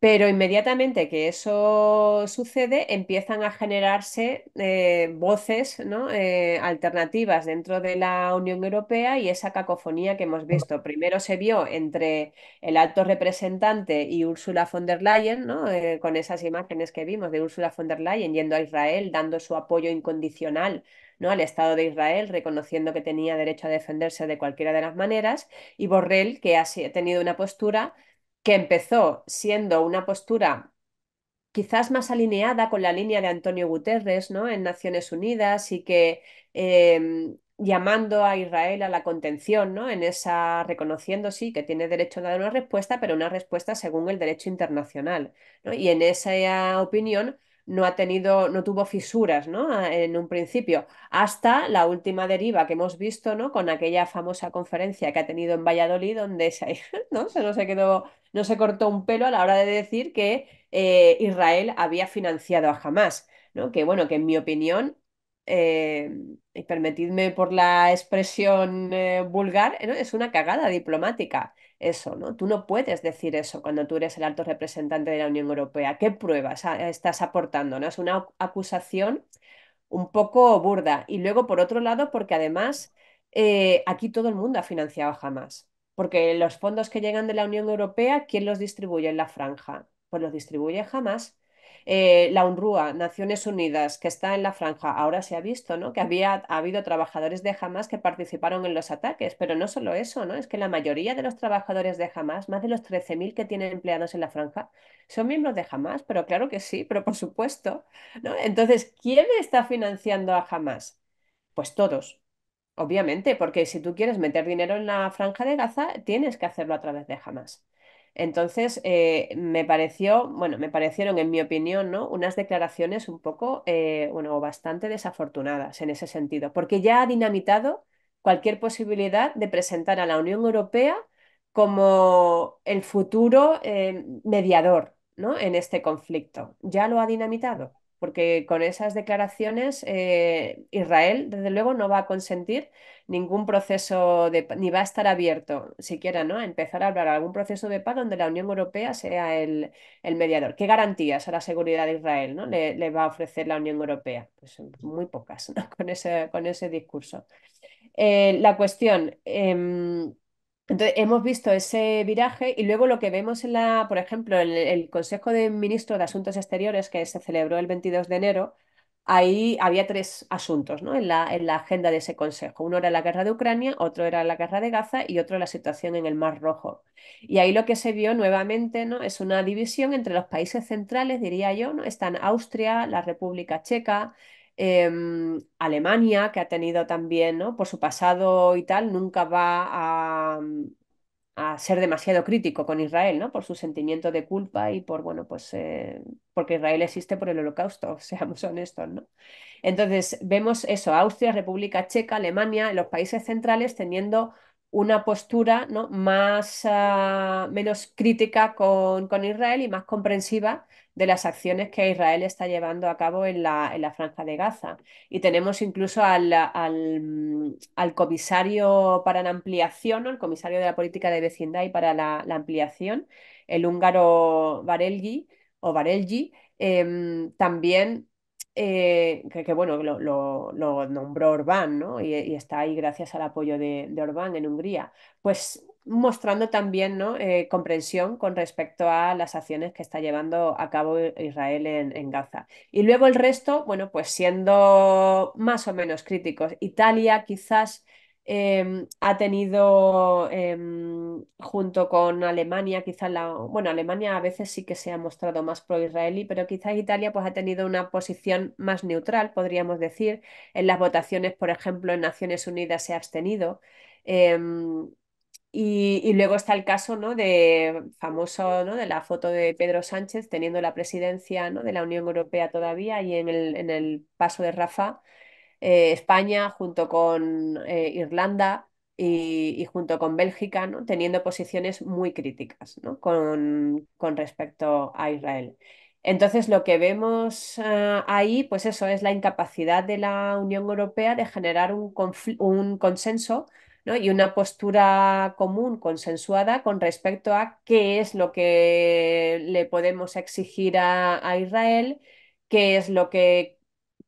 Pero inmediatamente que eso sucede, empiezan a generarse eh, voces ¿no? Eh, alternativas dentro de la Unión Europea y esa cacofonía que hemos visto. Primero se vio entre el alto representante y Ursula von der Leyen, eh, con esas imágenes que vimos de Ursula von der Leyen yendo a Israel, dando su apoyo incondicional ¿no? al Estado de Israel, reconociendo que tenía derecho a defenderse de cualquiera de las maneras, y Borrell, que ha tenido una postura que empezó siendo una postura quizás más alineada con la línea de Antonio Guterres ¿no? en Naciones Unidas y que em, llamando a Israel a la contención, ¿no? En esa reconociendo sí que tiene derecho a dar una respuesta, pero una respuesta según el derecho internacional, Y en esa opinión no ha tenido, no tuvo fisuras, ¿no? Ah, en un principio, hasta la última deriva que hemos visto, ¿no? Con aquella famosa conferencia que ha tenido en Valladolid, donde se, ¿no? se, quedó, no se cortó un pelo a la hora de decir que eh, Israel había financiado a Hamas, ¿no? Que bueno, que en mi opinión Em, y permitidme por la expresión eh, vulgar, eh, es una cagada diplomática eso, ¿no? Tú no puedes decir eso cuando tú eres el alto representante de la Unión Europea. ¿Qué pruebas estás aportando? ¿no? Es una acusación un poco burda. Y luego, por otro lado, porque además eh, aquí todo el mundo ha financiado jamás. Porque los fondos que llegan de la Unión Europea, ¿quién los distribuye en la franja? Pues los distribuye jamás eh, la UNRWA, Naciones Unidas, que está en la franja, ahora se ha visto ¿no? que había, habido trabajadores de Hamas que participaron en los ataques, pero no solo eso, ¿no? es que la mayoría de los trabajadores de Hamas, más de los 13.000 que tienen empleados en la franja, son miembros de Hamas, pero claro que sí, pero por supuesto. Entonces, ¿quién está financiando a Hamas? Pues todos, obviamente, porque si tú quieres meter dinero en la franja de Gaza, tienes que hacerlo a través de Hamas. Entonces, eh, me pareció, bueno, me parecieron, en mi opinión, ¿no? Unas declaraciones un poco, eh, bueno, bastante desafortunadas en ese sentido, porque ya ha dinamitado cualquier posibilidad de presentar a la Unión Europea como el futuro eh, mediador, En este conflicto. Ya lo ha dinamitado porque con esas declaraciones eh, Israel, desde luego, no va a consentir ningún proceso de ni va a estar abierto siquiera ¿no? a empezar a hablar algún proceso de paz donde la Unión Europea sea el, mediador. ¿Qué garantías a la seguridad de Israel ¿no? le, va a ofrecer la Unión Europea? Pues muy pocas con, ese, con ese discurso. Eh, la cuestión... Em, entonces, hemos visto ese viraje y luego lo que vemos en la, por ejemplo, en el Consejo de Ministros de Asuntos Exteriores que se celebró el 22 de enero, ahí había tres asuntos ¿no? en, la, en la agenda de ese Consejo. Uno era la guerra de Ucrania, otro era la guerra de Gaza y otro la situación en el Mar Rojo. Y ahí lo que se vio nuevamente ¿no? es una división entre los países centrales, diría yo, ¿no? están Austria, la República Checa, Em, Alemania, que ha tenido también, ¿no? Por su pasado y tal, nunca va mm, a, ser demasiado crítico con Israel, ¿no? Por su sentimiento de culpa y por, bueno, pues eh, porque Israel existe por el holocausto, seamos honestos, ¿no? Entonces, vemos eso, Austria, República Checa, Alemania, los países centrales teniendo una postura ¿no? más, ah, menos crítica con, con Israel y más comprensiva de las acciones que Israel está llevando a cabo en la, franja de Gaza. Y tenemos incluso al, comisario para la ampliación, o el comisario de la política de vecindad y para la, ampliación, el húngaro Varelgi, o em, también eh, que, bueno, lo, nombró Orbán, Y, está ahí gracias al apoyo de, de Orbán en Hungría. Pues mostrando también ¿no? Eh, comprensión con respecto a las acciones que está llevando a cabo Israel en, Gaza. Y luego el resto, bueno, pues siendo más o menos críticos. Italia quizás em, ha tenido, em, junto con Alemania, quizás la, bueno, Alemania a veces sí que se ha mostrado más pro-israelí, pero quizás Italia pues ha tenido una posición más neutral, podríamos decir. En las votaciones, por ejemplo, en Naciones Unidas se ha abstenido. Em, y, luego está el caso ¿no? de famoso ¿no? de la foto de Pedro Sánchez teniendo la presidencia ¿no? de la Unión Europea todavía y en el, paso de Rafa, eh, España junto con eh, Irlanda y, junto con Bélgica, ¿no? teniendo posiciones muy críticas con, respecto a Israel. Entonces, lo que vemos eh, ahí, pues eso, es la incapacidad de la Unión Europea de generar un consenso y una postura común, consensuada, con respecto a qué es lo que le podemos exigir a, Israel, qué es lo que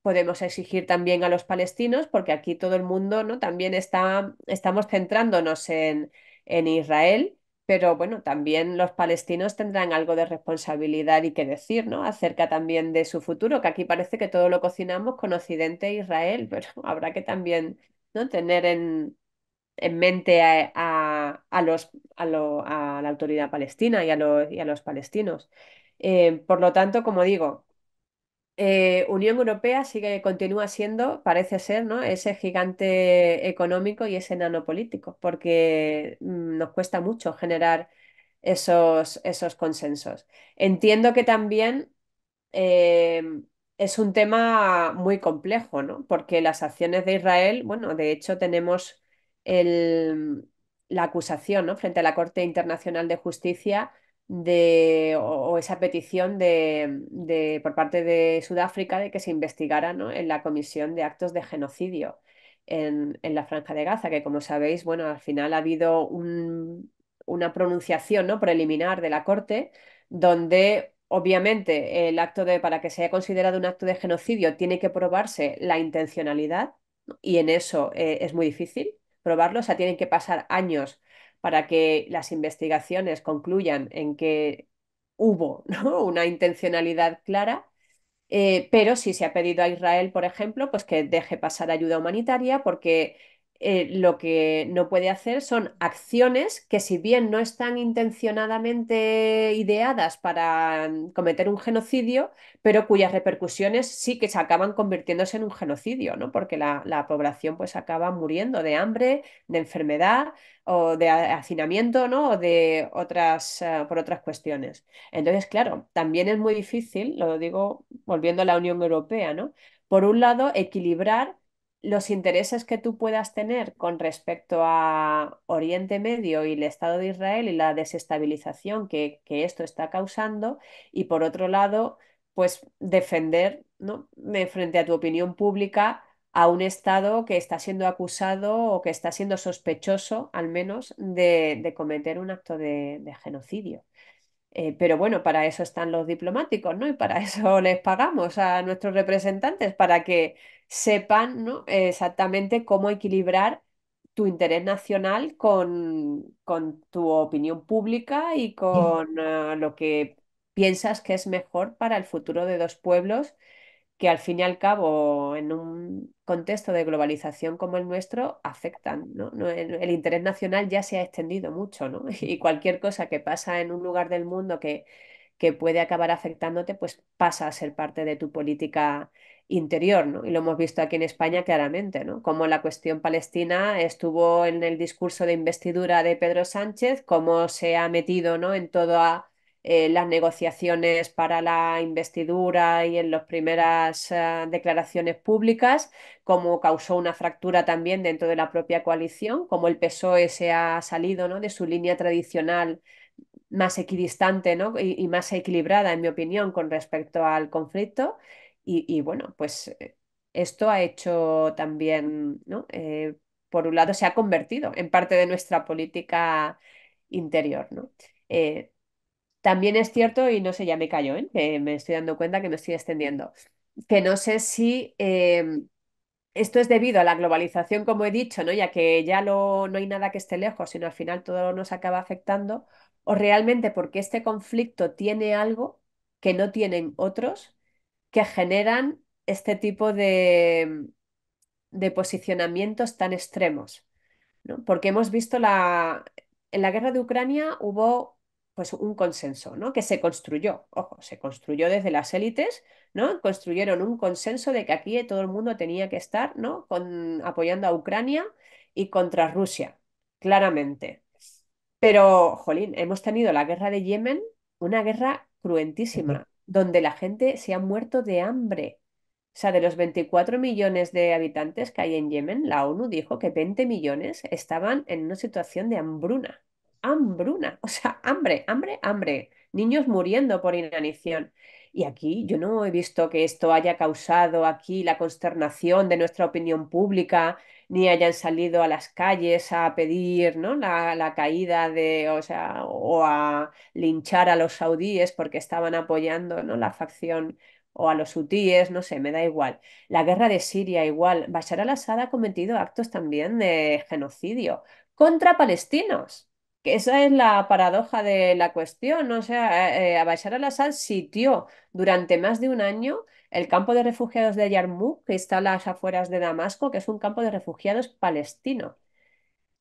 podemos exigir también a los palestinos, porque aquí todo el mundo ¿no? también está, estamos centrándonos en, en Israel, pero bueno, también los palestinos tendrán algo de responsabilidad y que decir, ¿no? Acerca también de su futuro, que aquí parece que todo lo cocinamos con Occidente e Israel, pero habrá que también ¿no? tener en, en mente a, los, a, la autoridad palestina y a, los, palestinos. Eh, por lo tanto, como digo, eh, Unión Europea sigue, continúa siendo, parece ser, ¿no? ese gigante económico y ese nano político, porque mm, nos cuesta mucho generar esos, esos consensos. Entiendo que también eh, es un tema muy complejo, porque las acciones de Israel, bueno, de hecho tenemos la acusación frente a la Corte Internacional de Justicia o, esa petición de, por parte de Sudáfrica de que se investigara en la comisión de actos de genocidio en, la Franja de Gaza, que como sabéis, bueno, al final ha habido una pronunciación ¿no? preliminar de la Corte donde obviamente el acto de, para que sea considerado un acto de genocidio tiene que probarse la intencionalidad y en eso eh, es muy difícil probarlo, o sea, tienen que pasar años para que las investigaciones concluyan en que hubo ¿no? una intencionalidad clara, eh, pero si se ha pedido a Israel, por ejemplo, pues que deje pasar ayuda humanitaria porque eh, lo que no puede hacer son acciones que si bien no están intencionadamente ideadas para mm, cometer un genocidio, pero cuyas repercusiones sí que se acaban convirtiéndose en un genocidio, ¿no? Porque la, población pues acaba muriendo de hambre, de enfermedad o de hacinamiento, ¿no? O de otras, eh, por otras cuestiones. Entonces, claro, también es muy difícil, lo digo volviendo a la Unión Europea, Por un lado, equilibrar los intereses que tú puedas tener con respecto a Oriente Medio y el Estado de Israel y la desestabilización que, esto está causando, y por otro lado, pues defender ¿no? frente a tu opinión pública a un Estado que está siendo acusado o que está siendo sospechoso, al menos, de, cometer un acto de genocidio. Eh, pero bueno, para eso están los diplomáticos, ¿no? Y para eso les pagamos a nuestros representantes, para que sepan, exactamente cómo equilibrar tu interés nacional con, tu opinión pública y con ah, lo que piensas que es mejor para el futuro de dos pueblos que al fin y al cabo, en un contexto de globalización como el nuestro, afectan. ¿no? El interés nacional ya se ha extendido mucho, ¿no? Y cualquier cosa que pasa en un lugar del mundo que, que puede acabar afectándote, pues pasa a ser parte de tu política interior, ¿no? Y lo hemos visto aquí en España claramente, ¿no? Como la cuestión palestina estuvo en el discurso de investidura de Pedro Sánchez, cómo se ha metido, ¿no? En toda eh, las negociaciones para la investidura y en las primeras eh, declaraciones públicas, como causó una fractura también dentro de la propia coalición, como el PSOE se ha salido ¿no? de su línea tradicional más equidistante y, más equilibrada, en mi opinión, con respecto al conflicto. Y, bueno, pues eh, esto ha hecho también, ¿no? por un lado, se ha convertido en parte de nuestra política interior. ¿no? También es cierto, y no sé, ya me callo, ¿eh? que me estoy dando cuenta que me estoy extendiendo, que no sé si eh, esto es debido a la globalización, como he dicho, ¿no? ya que ya no hay nada que esté lejos, sino al final todo nos acaba afectando, o realmente porque este conflicto tiene algo que no tienen otros que generan este tipo de, posicionamientos tan extremos. ¿no? Porque hemos visto la, en la guerra de Ucrania hubo pues un consenso, ¿no? Que se construyó, ojo, se construyó desde las élites, ¿no? Construyeron un consenso de que aquí todo el mundo tenía que estar, ¿no? Con, apoyando a Ucrania y contra Rusia, claramente. Pero, jolín, hemos tenido la guerra de Yemen, una guerra cruentísima, donde la gente se ha muerto de hambre. O sea, de los 24 millones de habitantes que hay en Yemen, la ONU dijo que 20 millones estaban en una situación de hambruna hambruna, o sea, hambre, hambre, hambre, niños muriendo por inanición. Y aquí yo no he visto que esto haya causado aquí la consternación de nuestra opinión pública, ni hayan salido a las calles a pedir ¿no? la, la, caída de, o, sea, o a linchar a los saudíes porque estaban apoyando ¿no? la facción o a los hutíes, no sé, me da igual. La guerra de Siria igual. Bashar al-Assad ha cometido actos también de genocidio contra palestinos esa es la paradoja de la cuestión, ¿no? O sea, eh, eh, al-Assad sitió durante más de un año el campo de refugiados de Yarmouk, que está a las afueras de Damasco, que es un campo de refugiados palestino,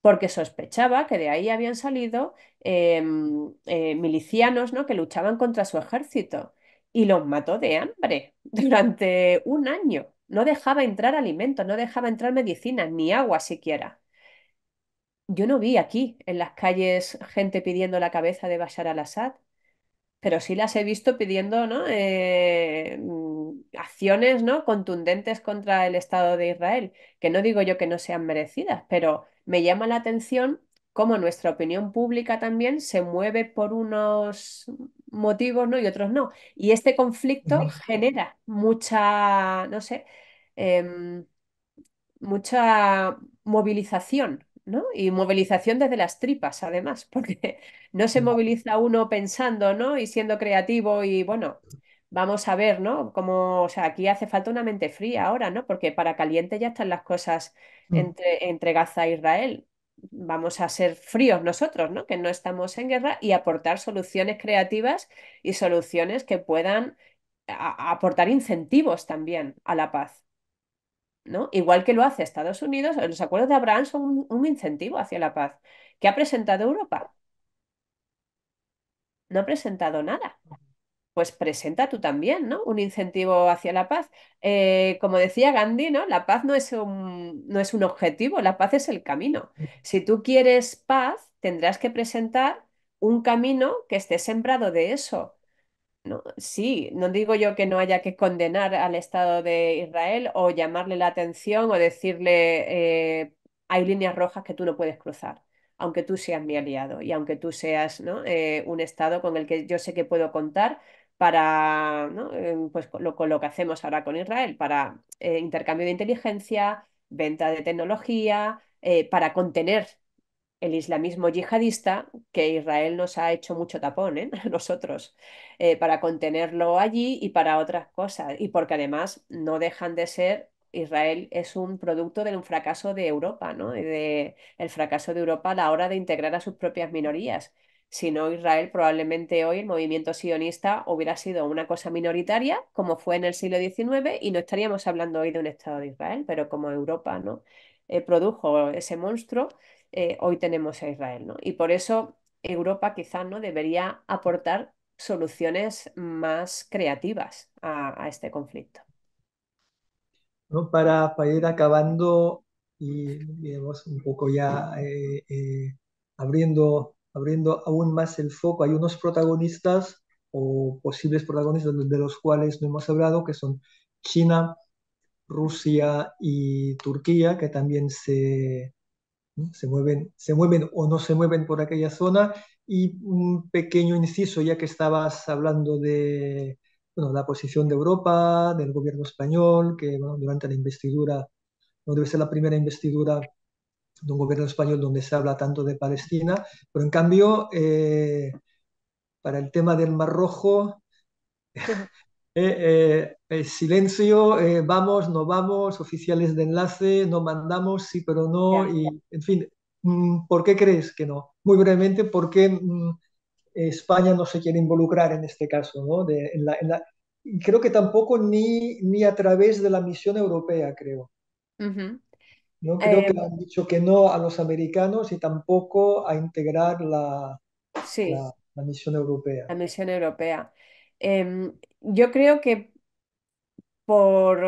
porque sospechaba que de ahí habían salido em, eh, milicianos ¿no? que luchaban contra su ejército y los mató de hambre durante un año. No dejaba entrar alimentos, no dejaba entrar medicina ni agua siquiera yo no vi aquí en las calles gente pidiendo la cabeza de Bashar al-Assad, pero sí las he visto pidiendo ¿no? Eh, mm, acciones ¿no? contundentes contra el Estado de Israel, que no digo yo que no sean merecidas, pero me llama la atención cómo nuestra opinión pública también se mueve por unos motivos ¿no? y otros no. Y este conflicto genera mucha, no sé, em, mucha movilización ¿no? Y movilización desde las tripas, además, porque no se mm. moviliza uno pensando, ¿no? Y siendo creativo y bueno, vamos a ver, ¿no? Como, o sea, aquí hace falta una mente fría ahora, ¿no? Porque para caliente ya están las cosas mm. entre, entre Gaza e Israel. Vamos a ser fríos nosotros, ¿no? Que no estamos en guerra y aportar soluciones creativas y soluciones que puedan aportar incentivos también a la paz. ¿no? Igual que lo hace Estados Unidos, los acuerdos de Abraham son un, incentivo hacia la paz. ¿Qué ha presentado Europa? No ha presentado nada pues presenta tú también, ¿no? Un incentivo hacia la paz. Eh, como decía Gandhi, La paz no es, no es un objetivo, la paz es el camino. Si tú quieres paz, tendrás que presentar un camino que esté sembrado de eso. No, sí, no digo yo que no haya que condenar al Estado de Israel o llamarle la atención o decirle eh, hay líneas rojas que tú no puedes cruzar, aunque tú seas mi aliado y aunque tú seas ¿no? Eh, un Estado con el que yo sé que puedo contar para em, pues, lo, con lo que hacemos ahora con Israel, para eh, intercambio de inteligencia, venta de tecnología, para contener el islamismo yihadista, que Israel nos ha hecho mucho tapón, ¿eh? nosotros, eh, para contenerlo allí y para otras cosas. Y porque además no dejan de ser, Israel es un producto del fracaso de Europa, ¿no? de el fracaso de Europa a la hora de integrar a sus propias minorías. Si no, Israel probablemente hoy el movimiento sionista hubiera sido una cosa minoritaria, como fue en el siglo XIX, y no estaríamos hablando hoy de un Estado de Israel, pero como Europa, ¿no? Eh, produjo ese monstruo, eh, hoy tenemos a Israel. ¿no? Y por eso Europa quizá ¿no? debería aportar soluciones más creativas a, este conflicto. ¿No? Para, ir acabando y un poco ya eh, eh, abriendo, abriendo aún más el foco, hay unos protagonistas o posibles protagonistas de los cuales no hemos hablado, que son China, Rusia y Turquía, que también se, se, mueven, se mueven o no se mueven por aquella zona. Y un pequeño inciso, ya que estabas hablando de la posición de Europa, del gobierno español, que durante la investidura, no debe ser la primera investidura de un gobierno español donde se habla tanto de Palestina, pero en cambio, eh, para el tema del Mar Rojo, Eh, eh, eh, silencio, vamos, no vamos, oficiales de enlace, no mandamos, sí, pero no, y en fin, mm, ¿por qué crees que no? Muy brevemente, ¿por qué mm, España no se quiere involucrar en este caso? ¿no? creo que tampoco ni, ni a través de la misión europea, creo. ¿no? Creo que han dicho que no a los americanos y tampoco a integrar la, la misión europea. La misión europea. Em, yo creo que por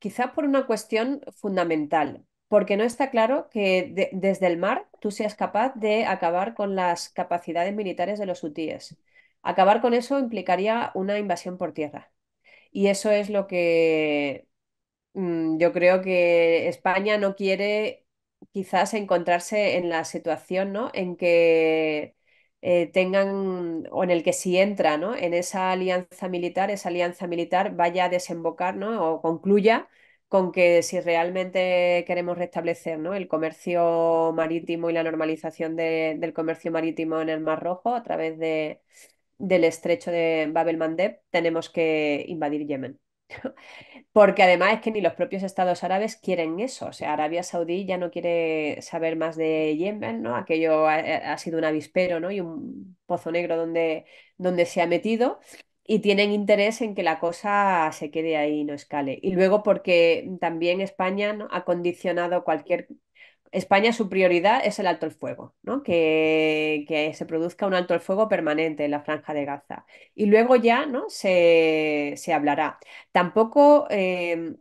quizá por una cuestión fundamental, porque no está claro que desde el mar tú seas capaz de acabar con las capacidades militares de los hutíes. Acabar con eso implicaría una invasión por tierra. Y eso es lo que mm, yo creo que España no quiere quizás encontrarse en la situación, ¿no? En que eh, tengan o en el que si entra ¿no? en esa alianza militar, esa alianza militar vaya a desembocar ¿no? o concluya con que si realmente queremos restablecer el comercio marítimo y la normalización de, del comercio marítimo en el Mar Rojo a través de, del estrecho de Babel el-Mandeb, tenemos que invadir Yemen. Porque además es que ni los propios estados árabes quieren eso. O sea, Arabia Saudí ya no quiere saber más de Yemen, ¿no? Aquello ha, sido un avispero, ¿no? Y un pozo negro donde, donde se ha metido y tienen interés en que la cosa se quede ahí y no escale. Y luego porque también España ha condicionado cualquier España su prioridad es el alto el fuego, ¿no? que, se produzca un alto el fuego permanente en la franja de Gaza. Y luego ya ¿no? se, hablará. Tampoco, em,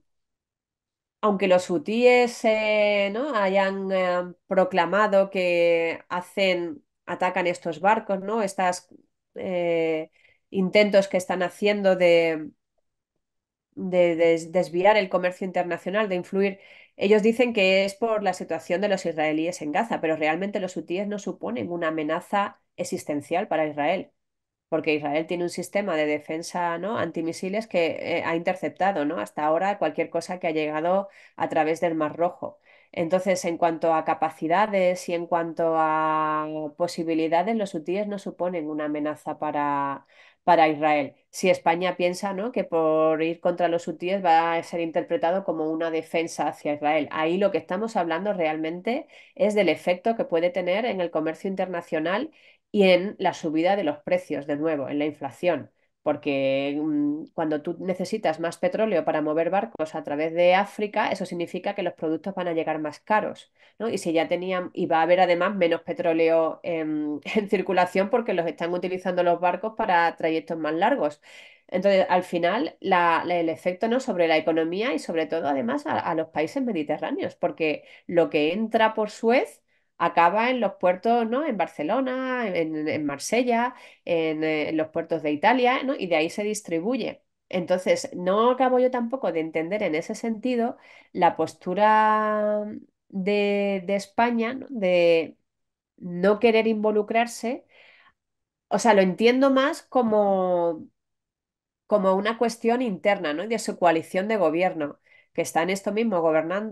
aunque los hutíes eh, ¿no? hayan eh, proclamado que hacen, atacan estos barcos, ¿no? estos eh, intentos que están haciendo de, de desviar el comercio internacional, de influir ellos dicen que es por la situación de los israelíes en Gaza, pero realmente los hutíes no suponen una amenaza existencial para Israel, porque Israel tiene un sistema de defensa ¿no? antimisiles que eh, ha interceptado ¿no? hasta ahora cualquier cosa que ha llegado a través del Mar Rojo. Entonces, en cuanto a capacidades y en cuanto a posibilidades, los hutíes no suponen una amenaza para, para Israel. Si España piensa ¿no? que por ir contra los hutíes va a ser interpretado como una defensa hacia Israel. Ahí lo que estamos hablando realmente es del efecto que puede tener en el comercio internacional y en la subida de los precios, de nuevo, en la inflación porque mm, cuando tú necesitas más petróleo para mover barcos a través de África, eso significa que los productos van a llegar más caros, ¿no? Y si ya tenían, y va a haber además menos petróleo en, circulación porque los están utilizando los barcos para trayectos más largos. Entonces, al final, la, el efecto ¿no? sobre la economía y sobre todo, además, a, a los países mediterráneos, porque lo que entra por Suez acaba en los puertos, ¿no? En Barcelona, en, Marsella, eh, en, los puertos de Italia, ¿no? Y de ahí se distribuye. Entonces, no acabo yo tampoco de entender en ese sentido la postura de, España, ¿no? de no querer involucrarse. O sea, lo entiendo más como, como una cuestión interna, ¿no? De su coalición de gobierno que está en esto mismo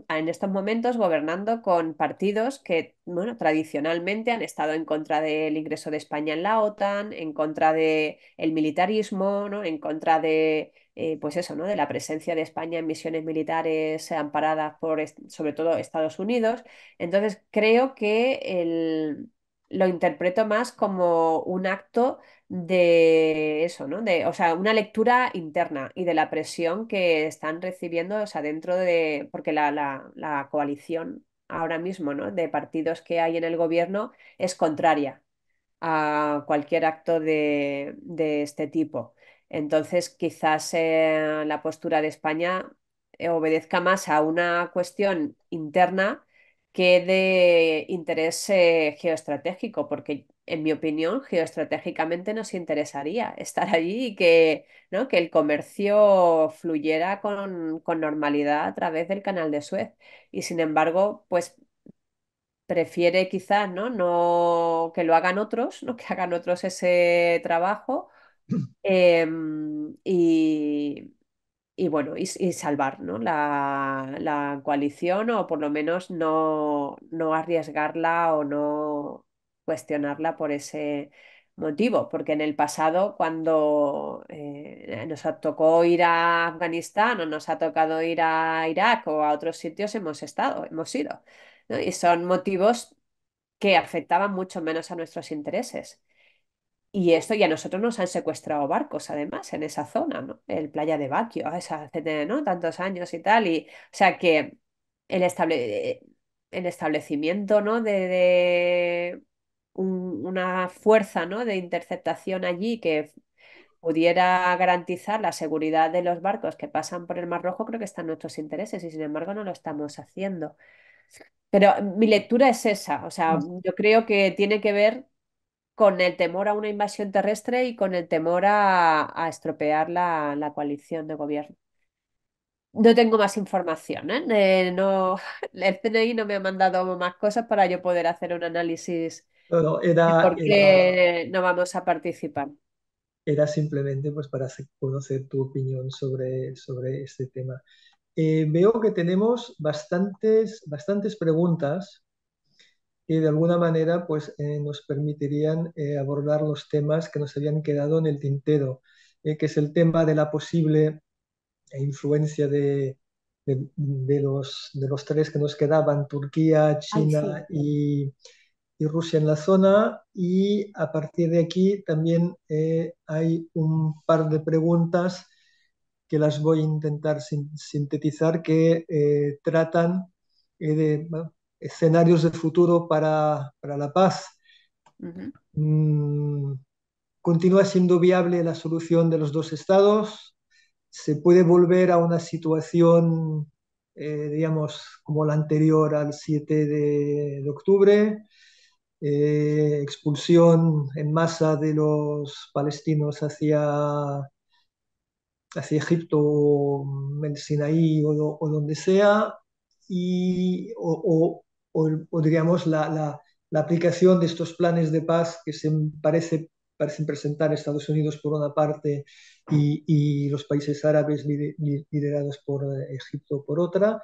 en estos momentos gobernando con partidos que, bueno, tradicionalmente han estado en contra del ingreso de España en la OTAN, en contra del el militarismo, En contra de eh, pues eso, ¿no? De la presencia de España en misiones militares amparadas por sobre todo Estados Unidos. Entonces creo que lo interpreto más como un acto de eso, ¿no? De, o sea, una lectura interna y de la presión que están recibiendo, o sea, dentro de, porque la, coalición ahora mismo, ¿no? De partidos que hay en el gobierno es contraria a cualquier acto de, de este tipo. Entonces, quizás eh, la postura de España eh, obedezca más a una cuestión interna que de interés eh, geoestratégico, porque en mi opinión, geoestratégicamente nos interesaría estar allí y que, ¿no? que el comercio fluyera con, normalidad a través del canal de Suez. Y sin embargo, pues prefiere quizás ¿no? No que lo hagan otros, ¿no? que hagan otros ese trabajo em, y, y, bueno, y, salvar ¿no? la, coalición o por lo menos no, no arriesgarla o no cuestionarla por ese motivo, porque en el pasado cuando eh, nos tocó ir a Afganistán o nos ha tocado ir a Irak o a otros sitios hemos estado, hemos ido, y son motivos que afectaban mucho menos a nuestros intereses. Y esto, ya a nosotros nos han secuestrado barcos, además, en esa zona, ¿no? El playa de Baquio, ah, hace tantos años y tal. Y, o sea que el, el establecimiento ¿no? de una fuerza ¿no? de interceptación allí que pudiera garantizar la seguridad de los barcos que pasan por el Mar Rojo, creo que están nuestros intereses y sin embargo no lo estamos haciendo. Pero mm, mi lectura es esa, o sea, mm. yo creo que tiene que ver con el temor a una invasión terrestre y con el temor a, estropear la, coalición de gobierno. No tengo más información, ¿eh? Eh, no, el CNI no me ha mandado más cosas para yo poder hacer un análisis no, era, ¿Por no vamos a participar? Era simplemente pues, para conocer tu opinión sobre, sobre este tema. Eh, veo que tenemos bastantes, bastantes preguntas que de alguna manera pues, eh, nos permitirían eh, abordar los temas que nos habían quedado en el tintero, que es el tema de la posible influencia de, los, de los tres que nos quedaban, Turquía, China y y Rusia en la zona. Y a partir de aquí también eh, hay un par de preguntas que las voy a intentar sintetizar que eh, tratan eh, de escenarios de futuro para, la paz. Mm, ¿Continúa siendo viable la solución de los dos estados? ¿Se puede volver a una situación, digamos, como la anterior al 7 de octubre? Eh, expulsión en masa de los palestinos hacia, hacia Egipto, el Sinaí o, donde sea, y, o, o, la, aplicación de estos planes de paz que se parece, parecen presentar Estados Unidos por una parte y, los países árabes liderados por eh, Egipto por otra.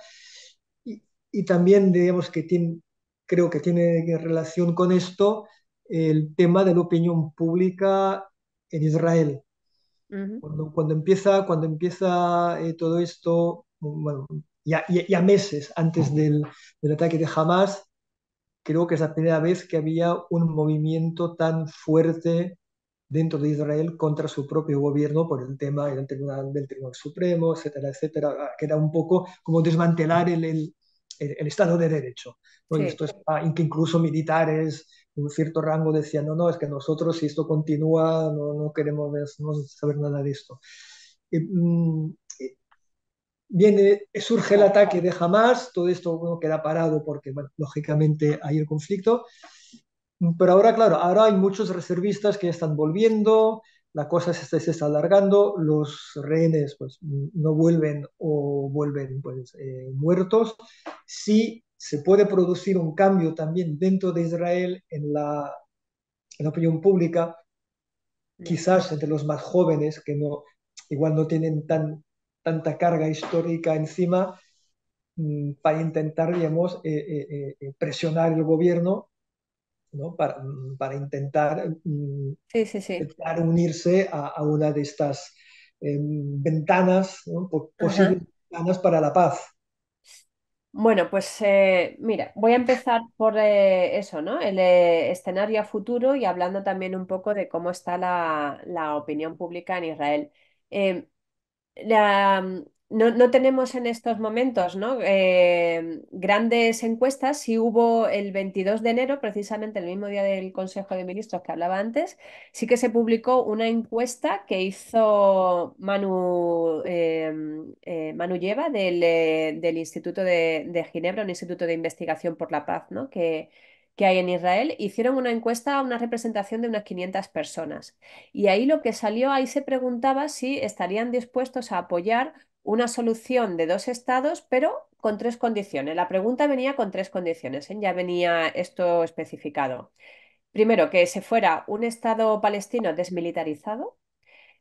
Y, y también, digamos, que tiene, creo que tiene relación con esto el tema de la opinión pública en Israel. cuando, empieza, cuando empieza eh, todo esto, ya, meses antes del, del, ataque de Hamas, creo que es la primera vez que había un movimiento tan fuerte dentro de Israel contra su propio gobierno por el tema del Tribunal, del tribunal Supremo, etcétera, etcétera, que era un poco como desmantelar el el Estado de Derecho. esto incluso militares de un cierto rango decían, no, no, es que nosotros si esto continúa no, no queremos no saber nada de esto. Mm, y, viene, surge el ataque de Hamas, todo esto queda parado porque, bueno, lógicamente hay el conflicto. Pero ahora, claro, ahora hay muchos reservistas que ya están volviendo, la cosa se, está alargando, los rehenes pues, no vuelven o vuelven pues, eh, muertos. Sí se puede producir un cambio también dentro de Israel en la, opinión pública, quizás entre los más jóvenes que no, igual no tienen tan, tanta carga histórica encima mm, para intentar, digamos, eh, eh, presionar el gobierno Mm, para, intentar, mm, unirse a, una de estas em, ventanas, posibles ventanas para la paz. Bueno, pues eh, mira, voy a empezar por eh, eso, ¿no? El eh, escenario futuro y hablando también un poco de cómo está la, la opinión pública en Israel. Em, la, no, tenemos en estos momentos em, grandes encuestas. Si sí hubo el 22 de enero, precisamente el mismo día del Consejo de Ministros que hablaba antes, sí que se publicó una encuesta que hizo Manu, em, eh, Lleva del, eh, Instituto de, Ginebra, un instituto de investigación por la paz que, que hay en Israel, hicieron una encuesta a una representación de unas 500 personas. Y ahí lo que salió, ahí se preguntaba si estarían dispuestos a apoyar una solución de dos estados, pero con tres condiciones. La pregunta venía con tres condiciones, ¿eh? ya venía esto especificado. Primero, que se fuera un estado palestino desmilitarizado.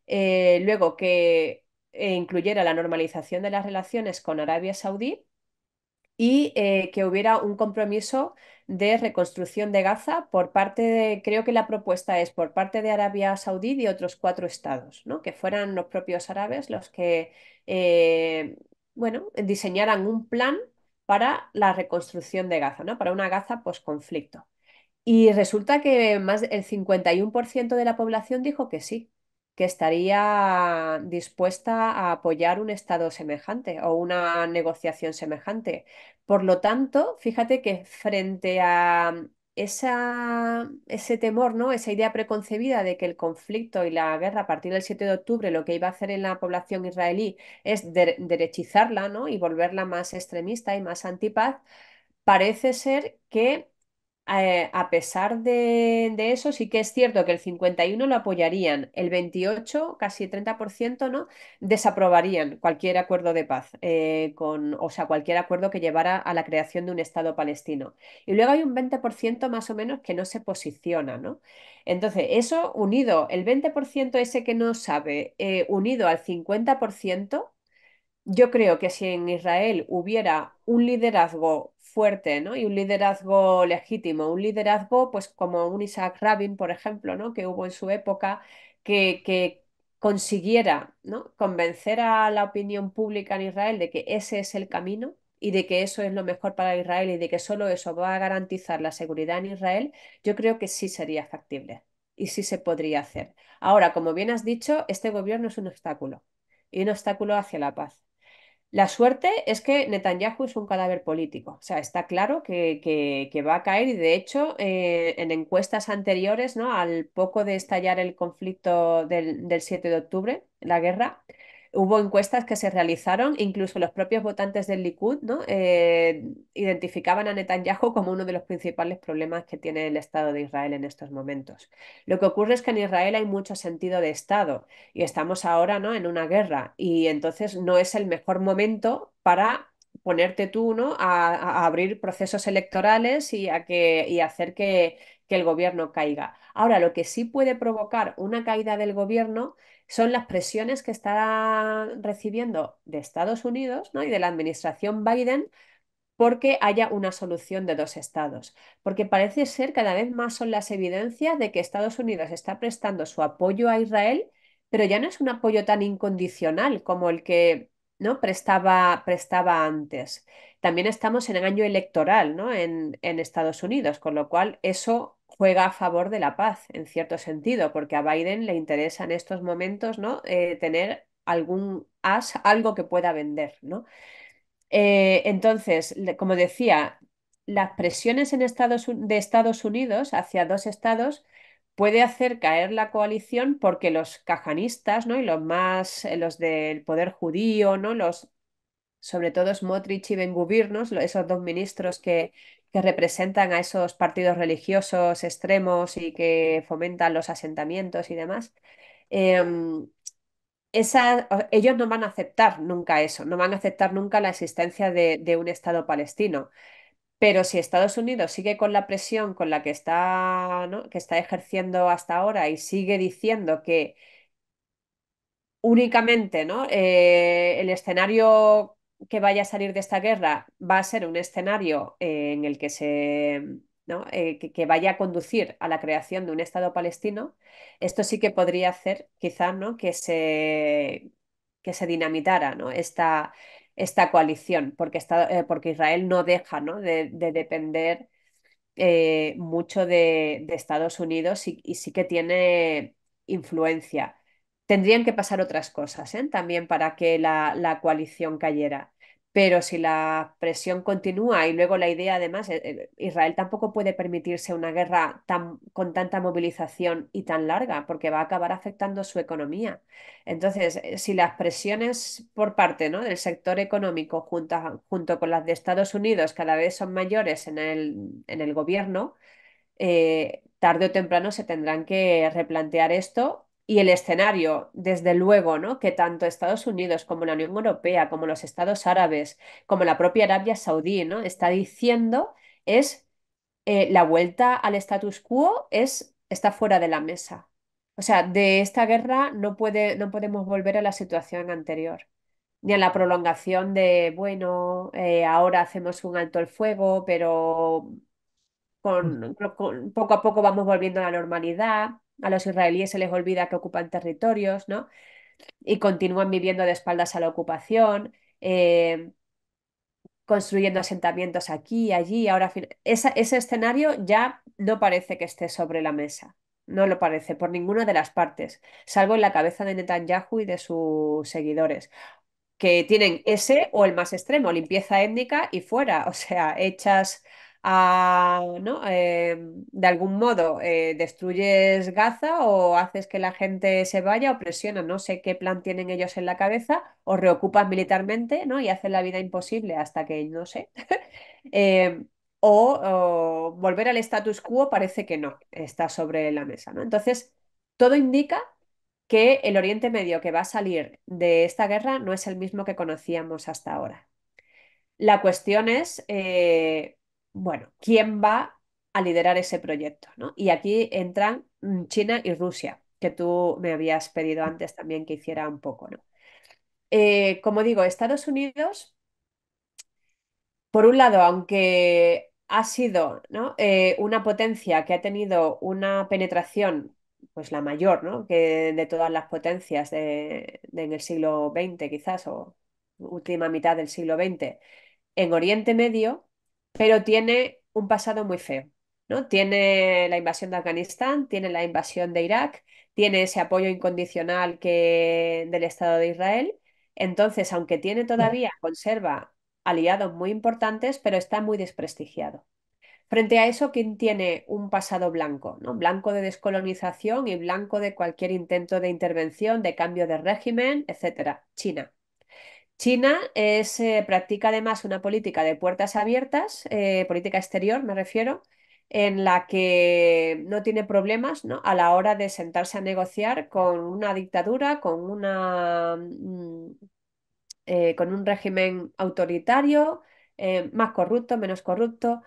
Eh, luego, que eh, incluyera la normalización de las relaciones con Arabia Saudí y que hubiera un compromiso de reconstrucción de Gaza por parte de, creo que la propuesta es por parte de Arabia Saudí y otros cuatro estados, ¿no? que fueran los propios árabes los que, eh, bueno, diseñaran un plan para la reconstrucción de Gaza, ¿no? para una Gaza post-conflicto. Y resulta que más del 51% de la población dijo que sí, que estaría dispuesta a apoyar un Estado semejante o una negociación semejante. Por lo tanto, fíjate que frente a esa, ese temor, ¿no? esa idea preconcebida de que el conflicto y la guerra a partir del 7 de octubre lo que iba a hacer en la población israelí es derechizarla ¿no? y volverla más extremista y más antipaz, parece ser que eh, a pesar de, eso, sí que es cierto que el 51 lo apoyarían, el 28, casi 30%, ¿no? Desaprobarían cualquier acuerdo de paz, eh, con, o sea, cualquier acuerdo que llevara a la creación de un Estado palestino. Y luego hay un 20% más o menos que no se posiciona, ¿no? Entonces, eso unido, el 20% ese que no sabe, eh, unido al 50%, yo creo que si en Israel hubiera un liderazgo fuerte, ¿no? Y un liderazgo legítimo, un liderazgo, pues como un Isaac Rabin, por ejemplo, ¿no? Que hubo en su época, que, consiguiera, ¿no? Convencer a la opinión pública en Israel de que ese es el camino y de que eso es lo mejor para Israel y de que solo eso va a garantizar la seguridad en Israel, yo creo que sí sería factible y sí se podría hacer. Ahora, como bien has dicho, este gobierno es un obstáculo y un obstáculo hacia la paz. La suerte es que Netanyahu es un cadáver político, o sea, está claro que, va a caer y de hecho eh, en encuestas anteriores, ¿no? al poco de estallar el conflicto del, del 7 de octubre, la guerra, Hubo encuestas que se realizaron, incluso los propios votantes del Likud ¿no? Eh, identificaban a Netanyahu como uno de los principales problemas que tiene el Estado de Israel en estos momentos. Lo que ocurre es que en Israel hay mucho sentido de Estado y estamos ahora ¿no? en una guerra y entonces no es el mejor momento para ponerte tú ¿no? a, abrir procesos electorales y, a que, hacer que, que el gobierno caiga. Ahora, lo que sí puede provocar una caída del gobierno son las presiones que está recibiendo de Estados Unidos ¿no? y de la administración Biden porque haya una solución de dos estados. Porque parece ser cada vez más son las evidencias de que Estados Unidos está prestando su apoyo a Israel, pero ya no es un apoyo tan incondicional como el que ¿no? prestaba, prestaba antes. También estamos en el año electoral ¿no? en, en Estados Unidos, con lo cual eso juega a favor de la paz, en cierto sentido, porque a Biden le interesa en estos momentos ¿no? Eh, tener algún as, algo que pueda vender. ¿no? Eh, entonces, como decía, las presiones en Estados, de Estados Unidos hacia dos estados puede hacer caer la coalición porque los cajanistas ¿no? y los más, eh, los del poder judío, ¿no? los sobre todo Smotrich y Ben Gubir, esos dos ministros que, que representan a esos partidos religiosos extremos y que fomentan los asentamientos y demás, em, esa, ellos no van a aceptar nunca eso, no van a aceptar nunca la existencia de, un Estado palestino. Pero si Estados Unidos sigue con la presión con la que está, que está ejerciendo hasta ahora y sigue diciendo que únicamente ¿no? Eh, el escenario que vaya a salir de esta guerra va a ser un escenario eh, en el que se ¿no? Eh, que, vaya a conducir a la creación de un Estado palestino, esto sí que podría hacer quizás ¿no? que, se, que se dinamitara ¿no? esta, esta coalición, porque, eh, porque Israel no deja ¿no? De, depender mucho de, de Estados Unidos y, y, sí que tiene influencia. Tendrían que pasar otras cosas ¿eh? también para que la, coalición cayera. Pero si la presión continúa y luego la idea, además, eh, eh, Israel tampoco puede permitirse una guerra con tanta movilización y tan larga, porque va a acabar afectando su economía. Entonces, si las presiones por parte ¿no? del sector económico junto, con las de Estados Unidos cada vez son mayores en el, gobierno, tarde o temprano se tendrán que replantear esto y el escenario, desde luego, ¿no? que tanto Estados Unidos como la Unión Europea, como los Estados Árabes, como la propia Arabia Saudí, ¿no? está diciendo es eh, la vuelta al status quo es, está fuera de la mesa. O sea, de esta guerra no, puede, no podemos volver a la situación anterior, ni a la prolongación de, bueno, eh, ahora hacemos un alto el fuego, pero con, poco a poco vamos volviendo a la normalidad a los israelíes se les olvida que ocupan territorios, ¿no? Y continúan viviendo de espaldas a la ocupación, eh, construyendo asentamientos aquí, allí, ahora... ese escenario ya no parece que esté sobre la mesa, no lo parece por ninguna de las partes, salvo en la cabeza de Netanyahu y de sus seguidores que tienen ese o el más extremo, limpieza étnica y fuera, o sea, hechas ¿no? Em, de algún modo eh, destruyes Gaza o haces que la gente se vaya o presiona, no sé qué plan tienen ellos en la cabeza, o reocupas militarmente, ¿no? Y hacen la vida imposible hasta que, no sé. Em, o, volver al status quo parece que no, está sobre la mesa, ¿no? Entonces, todo indica que el Oriente Medio que va a salir de esta guerra no es el mismo que conocíamos hasta ahora. La cuestión es eh, bueno, ¿quién va a liderar ese proyecto? ¿no? Y aquí entran mm, China y Rusia, que tú me habías pedido antes también que hiciera un poco, ¿no? Eh, como digo, Estados Unidos, por un lado, aunque ha sido eh, una potencia que ha tenido una penetración, pues la mayor, de todas las potencias en el siglo XX quizás, o última mitad del siglo XX, en Oriente Medio, pero tiene un pasado muy feo. ¿no? Tiene la invasión de Afganistán, tiene la invasión de Irak, tiene ese apoyo incondicional que, del Estado de Israel. Entonces, aunque tiene mm. todavía, conserva aliados muy importantes, pero está muy desprestigiado. Frente a eso, ¿quién tiene un pasado blanco? ¿no? Blanco de descolonización y blanco de cualquier intento de intervención, de cambio de régimen, etcétera. China. China eh, practica además una política de puertas abiertas, eh, política exterior me refiero, en la que no tiene problemas ¿no? a la hora de sentarse a negociar con una dictadura, con, una, mm, eh, con un régimen autoritario, más corrupto, menos corrupto,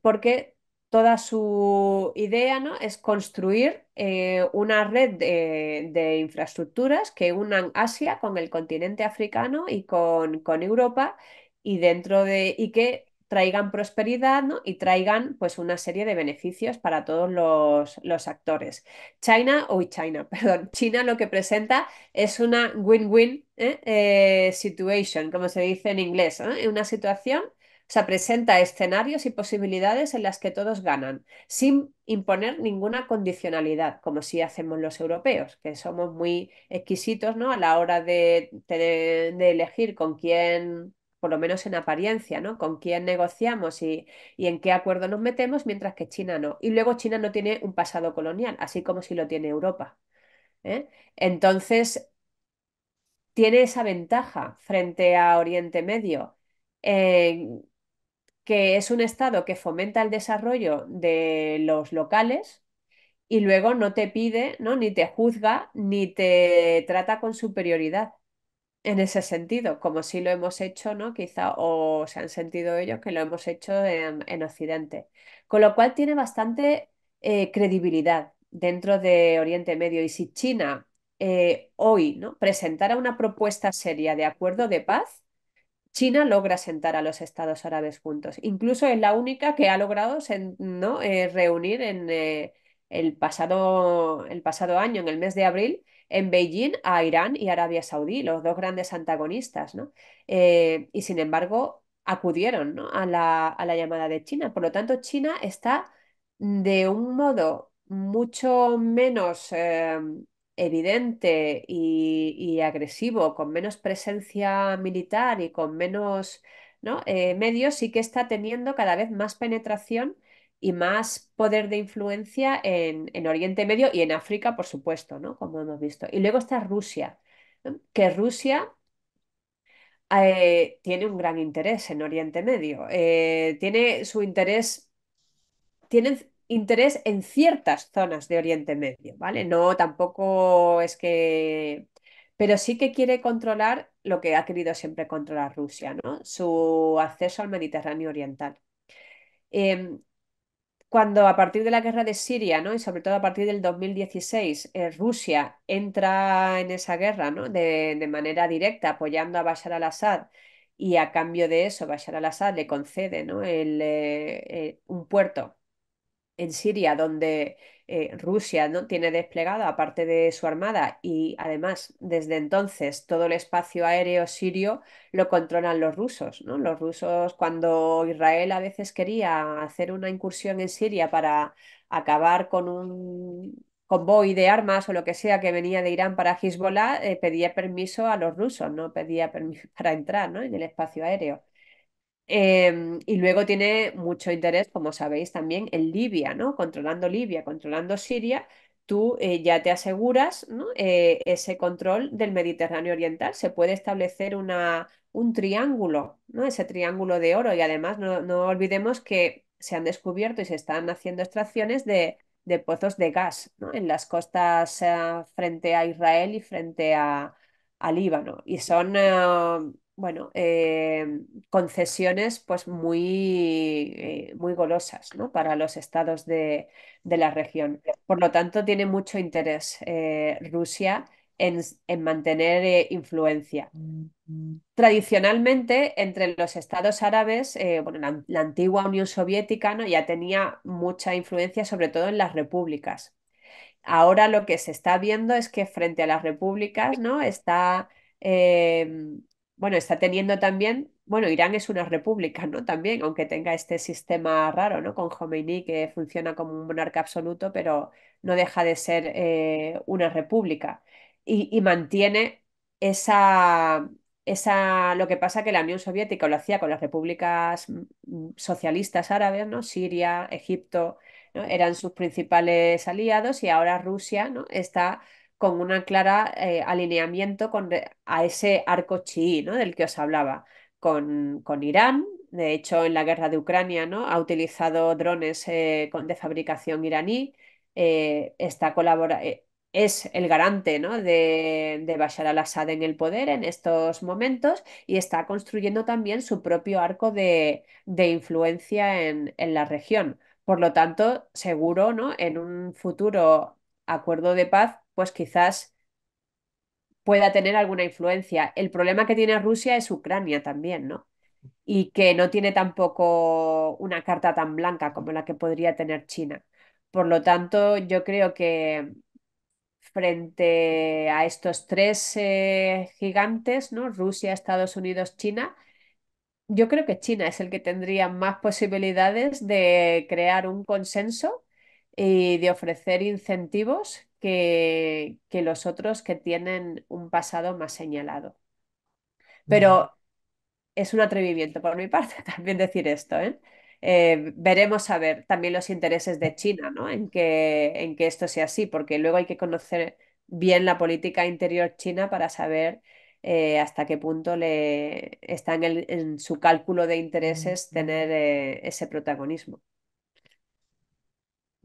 porque toda su idea ¿no? es construir eh, una red de, infraestructuras que unan Asia con el continente africano y con, con Europa y dentro de y que traigan prosperidad ¿no? y traigan pues una serie de beneficios para todos los, los actores. China, uy, China, perdón, China lo que presenta es una win-win ¿eh? Eh, situation, como se dice en inglés, una situación se presenta escenarios y posibilidades en las que todos ganan, sin imponer ninguna condicionalidad, como si hacemos los europeos, que somos muy exquisitos ¿no? a la hora de, elegir con quién por lo menos en apariencia, ¿no? Con quién negociamos y, en qué acuerdo nos metemos, mientras que China no. Y luego China no tiene un pasado colonial, así como si lo tiene Europa. ¿eh? Entonces, tiene esa ventaja frente a Oriente Medio que es un Estado que fomenta el desarrollo de los locales y luego no te pide, ¿no? ni te juzga, ni te trata con superioridad en ese sentido, como si lo hemos hecho, ¿no? Quizá, o se han sentido ellos que lo hemos hecho en, Occidente. Con lo cual tiene bastante eh, credibilidad dentro de Oriente Medio. Y si China eh, hoy ¿no? presentara una propuesta seria de acuerdo de paz, China logra sentar a los estados árabes juntos. Incluso es la única que ha logrado ¿no? Eh, reunir en eh, el, pasado, el pasado año, en el mes de abril, en Beijing a Irán y Arabia Saudí, los dos grandes antagonistas. Eh, y sin embargo, acudieron a, la, llamada de China. Por lo tanto, China está de un modo mucho menos evidente y, agresivo, con menos presencia militar y con menos eh, medios, sí que está teniendo cada vez más penetración y más poder de influencia en, Oriente Medio y en África, por supuesto, ¿no? como hemos visto. Y luego está Rusia, que Rusia eh, tiene un gran interés en Oriente Medio, eh, tiene su interés, interés en ciertas zonas de Oriente Medio, ¿vale? No, tampoco es que... Pero sí que quiere controlar lo que ha querido siempre controlar Rusia, ¿no? Su acceso al Mediterráneo Oriental. Em, cuando a partir de la guerra de Siria, ¿no? y sobre todo a partir del 2016, eh, Rusia entra en esa guerra ¿no? de, manera directa apoyando a Bashar al-Assad y a cambio de eso Bashar al-Assad le concede ¿no? Eh, eh, un puerto en Siria, donde eh, Rusia ¿no? tiene desplegado aparte de su armada y además desde entonces todo el espacio aéreo sirio lo controlan los rusos. ¿no? Los rusos cuando Israel a veces quería hacer una incursión en Siria para acabar con un convoy de armas o lo que sea que venía de Irán para Hezbollah, eh, pedía permiso a los rusos, no pedía permiso para entrar en el espacio aéreo. Em, y luego tiene mucho interés, como sabéis también, en Libia, ¿no? Controlando Libia, controlando Siria, tú eh, ya te aseguras, eh, ese control del Mediterráneo Oriental. Se puede establecer una, un triángulo, ¿no? Ese triángulo de oro. Y además no, olvidemos que se han descubierto y se están haciendo extracciones de, pozos de gas, ¿no? En las costas eh, frente a Israel y frente a, a Líbano. Y son bueno, eh, concesiones pues muy, eh, muy golosas para los estados de, la región. Por lo tanto, tiene mucho interés eh, Rusia en, mantener influencia. Mm, mm. Tradicionalmente, entre los estados árabes, bueno, la, antigua Unión Soviética ¿no? ya tenía mucha influencia, sobre todo en las repúblicas. Ahora lo que se está viendo es que frente a las repúblicas ¿no? está em, bueno, está teniendo también, bueno, Irán es una república, ¿no? También, aunque tenga este sistema raro, ¿no? Con Khomeini que funciona como un monarca absoluto, pero no deja de ser eh, una república y, mantiene esa, esa, lo que pasa que la Unión Soviética lo hacía con las repúblicas mm, mm, socialistas árabes, ¿no? Siria, Egipto, ¿no? eran sus principales aliados y ahora Rusia, ¿no? Está con un clara eh, alineamiento con, a ese arco chií ¿no? del que os hablaba, con, con, Irán. De hecho, en la guerra de Ucrania ¿no? ha utilizado drones eh, de fabricación iraní. Eh, está colabora es el garante ¿no? de, de, Bashar al-Assad en el poder en estos momentos y está construyendo también su propio arco de, influencia en, en, la región. Por lo tanto, seguro, ¿no? en un futuro acuerdo de paz pues quizás pueda tener alguna influencia. El problema que tiene Rusia es Ucrania también, ¿no? Y que no tiene tampoco una carta tan blanca como la que podría tener China. Por lo tanto, yo creo que frente a estos tres eh, gigantes, ¿no? Rusia, Estados Unidos, China, yo creo que China es el que tendría más posibilidades de crear un consenso y de ofrecer incentivos que, los otros que tienen un pasado más señalado. Pero es un atrevimiento por mi parte también decir esto. ¿eh? ¿eh? veremos a ver también los intereses de China, ¿no? En que, en que esto sea así, porque luego hay que conocer bien la política interior china para saber eh, hasta qué punto le está en, su cálculo de intereses tener eh, ese protagonismo.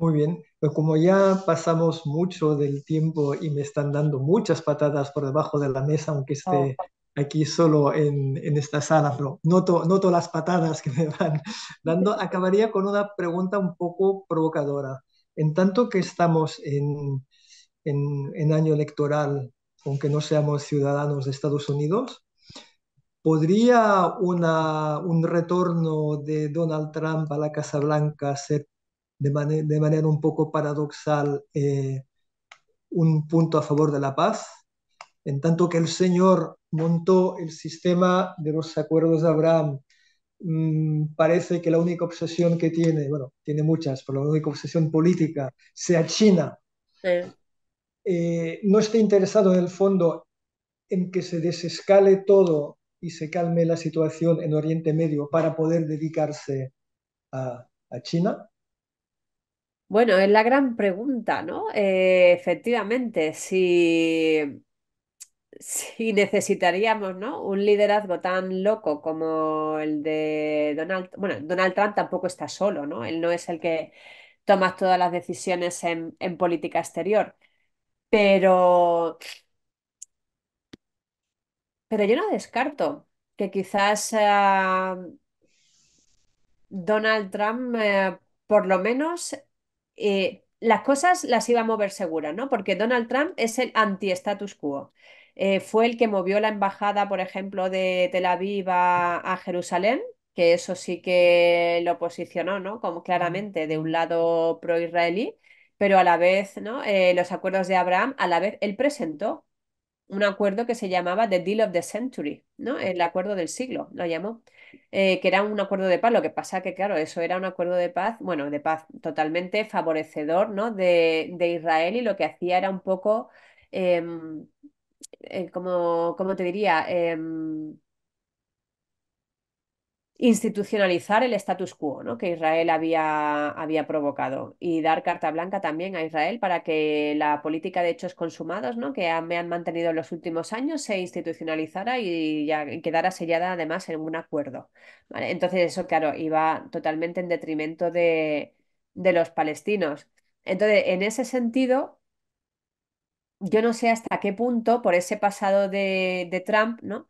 Muy bien, pero pues como ya pasamos mucho del tiempo y me están dando muchas patadas por debajo de la mesa, aunque esté oh. aquí solo en, en, esta sala, pero noto, noto las patadas que me van dando, acabaría con una pregunta un poco provocadora. En tanto que estamos en, en, en año electoral, aunque no seamos ciudadanos de Estados Unidos, ¿Podría una, un retorno de Donald Trump a la Casa Blanca ser de, manera un poco paradoxal eh, un punto a favor de la paz, en tanto que el Señor montó el sistema de los acuerdos de Abraham, mm, parece que la única obsesión que tiene, bueno, tiene muchas, pero la única obsesión política sea China. Eh, no está interesado en el fondo en que se desescale todo y se calme la situación en Oriente Medio para poder dedicarse a, a China. Bueno, es la gran pregunta, ¿no? Eh, efectivamente, si, si necesitaríamos, ¿no? Un liderazgo tan loco como el de Donald, bueno, Donald Trump tampoco está solo, ¿no? Él no es el que toma todas las decisiones en, política exterior, pero, pero yo no descarto que quizás ah, Donald Trump, eh, por lo menos eh, las cosas las iba a mover seguras, ¿no? Porque Donald Trump es el anti-status quo. Eh, fue el que movió la embajada, por ejemplo, de Tel Aviv a, Jerusalén, que eso sí que lo posicionó, ¿no? Como claramente de un lado pro-israelí, pero a la vez, ¿no? Eh, los acuerdos de Abraham, a la vez él presentó un acuerdo que se llamaba The Deal of the Century, ¿no? El acuerdo del siglo, lo llamó, eh, que era un acuerdo de paz. Lo que pasa que, claro, eso era un acuerdo de paz, bueno, de paz totalmente favorecedor, ¿no? De, Israel y lo que hacía era un poco, em, eh, como, como, te diría, em, institucionalizar el status quo ¿no? que Israel había, había, provocado y dar carta blanca también a Israel para que la política de hechos consumados ¿no? que me han mantenido en los últimos años se institucionalizara y, ya quedara sellada además en un acuerdo. Entonces eso, claro, iba totalmente en detrimento de, los palestinos. Entonces, en ese sentido, yo no sé hasta qué punto por ese pasado de, de Trump, ¿no?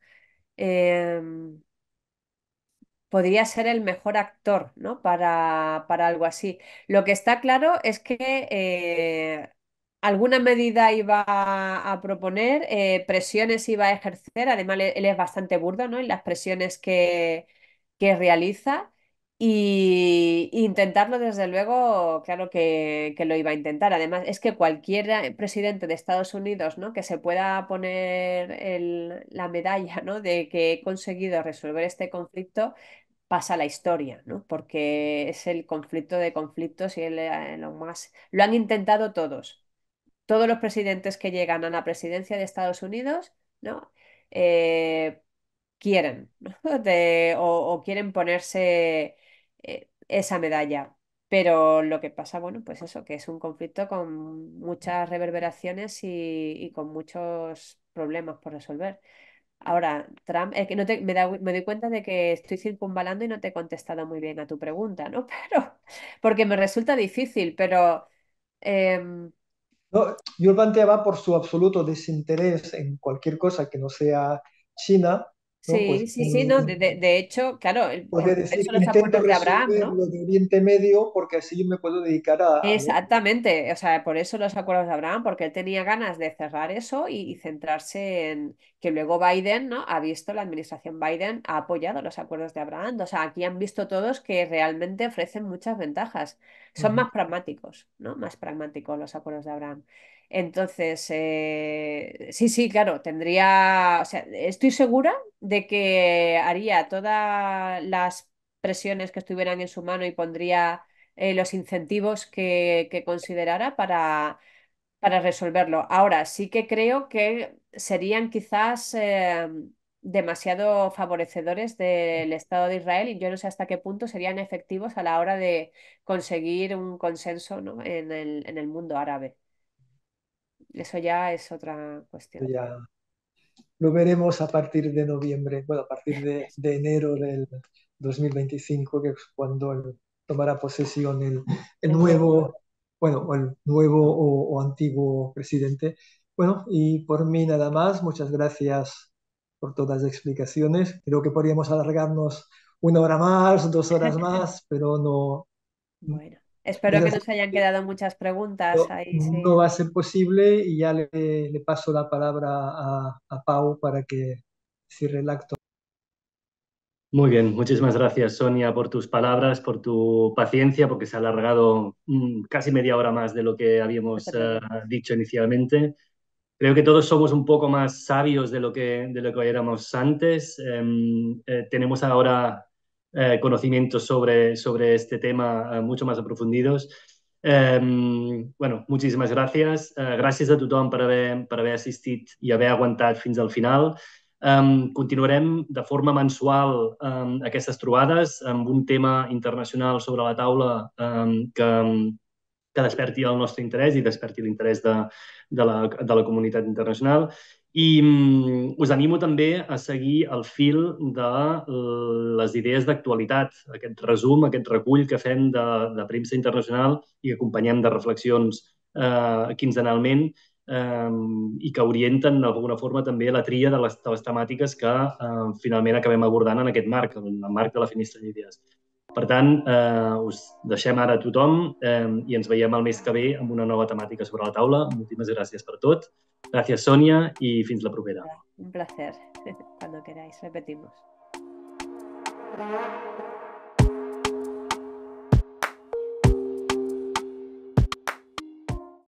Eh, podría ser el mejor actor, Para, para algo así. Lo que está claro es que eh, alguna medida iba a, proponer, eh, presiones iba a ejercer, además él, él es bastante burdo, ¿no? En las presiones que, que realiza. Y intentarlo, desde luego, claro que, lo iba a intentar. Además, es que cualquier presidente de Estados Unidos, ¿no? Que se pueda poner la medalla, ¿no? De que he conseguido resolver este conflicto, pasa a la historia, ¿no? Porque es el conflicto de conflictos y eh, lo más. Lo han intentado todos. Todos los presidentes que llegan a la presidencia de Estados Unidos, ¿no? Eh, quieren, o quieren ponerse eh, esa medalla. Pero lo que pasa, bueno, pues eso, que es un conflicto con muchas reverberaciones y, con muchos problemas por resolver. Ahora, Trump, es que no te, me, da, doy cuenta de que estoy circunvalando y no te he contestado muy bien a tu pregunta, ¿no? Pero, porque me resulta difícil, pero... Eh... No, yo planteaba por su absoluto desinterés en cualquier cosa que no sea China, pues sí, sí, sí, no, de, hecho, claro, el, poder los acuerdos de Abraham, ¿no? lo de Oriente Medio porque así me puedo dedicar a... Exactamente, o sea, por eso los acuerdos de Abraham, porque él tenía ganas de cerrar eso y centrarse en, que luego Biden ¿no? ha visto, la administración Biden ha apoyado los acuerdos de Abraham. O sea, aquí han visto todos que realmente ofrecen muchas ventajas. Son más pragmáticos, ¿no? Más pragmáticos los acuerdos de Abraham. Entonces, eh, sí, sí, claro, tendría, o sea, estoy segura de que haría todas las presiones que estuvieran en su mano y pondría eh, los incentivos que, que considerara para para resolverlo. Ahora, sí que creo que serían quizás em, demasiado favorecedores del Estado de Israel y yo no sé hasta qué punto serían efectivos a la hora de conseguir un consenso en, el, en, el, mundo árabe. Eso ya es otra cuestión. Ya. Lo veremos a partir de noviembre, bueno, a partir de, enero del 2025, que es cuando tomará posesión el nuevo bueno, el nuevo o, antiguo presidente. Bueno, y por mí nada más. Muchas gracias por todas las explicaciones. Creo que podríamos alargarnos una hora más, dos horas más, pero no. Bueno, espero que nos hayan quedado muchas preguntas. No, ahí, no va a ser posible y ya le, paso la palabra a, a Pau para que cierre el acto. Muy bien, muchísimas gracias Sonia por tus palabras, por tu paciencia, porque se ha alargado mm, casi media hora más de lo que habíamos eh, dicho inicialmente. Creo que todos somos un poco más sabios de lo que, de lo que éramos antes. Em, eh, tenemos ahora eh, conocimientos sobre, sobre este tema mucho más aprofundidos. Em, bueno, muchísimas gracias. Gracias a tu per haver, per haver assistit y haber aguantat fins al final. Um, continuarem de forma mensual um, aquestes trobades amb un tema internacional sobre la taula um, que, que desperti el nostre interès i desperti l'interès de, de, la, de la comunitat internacional. I um, us animo també a seguir el fil de les idees d'actualitat, aquest resum, aquest recull que fem de, de premsa internacional i acompanyem de reflexions eh, quinzenalment eh, i que orienten d'alguna forma també la tria de les, de les temàtiques que eh, finalment acabem abordant en aquest marc, en el marc de la finestra d'idees. Per tant, eh, us deixem ara a tothom eh, i ens veiem el mes que ve amb una nova temàtica sobre la taula. Moltíssimes gràcies per tot. Gràcies, Sònia, i fins la propera. Un placer. Cuando queráis, repetimos.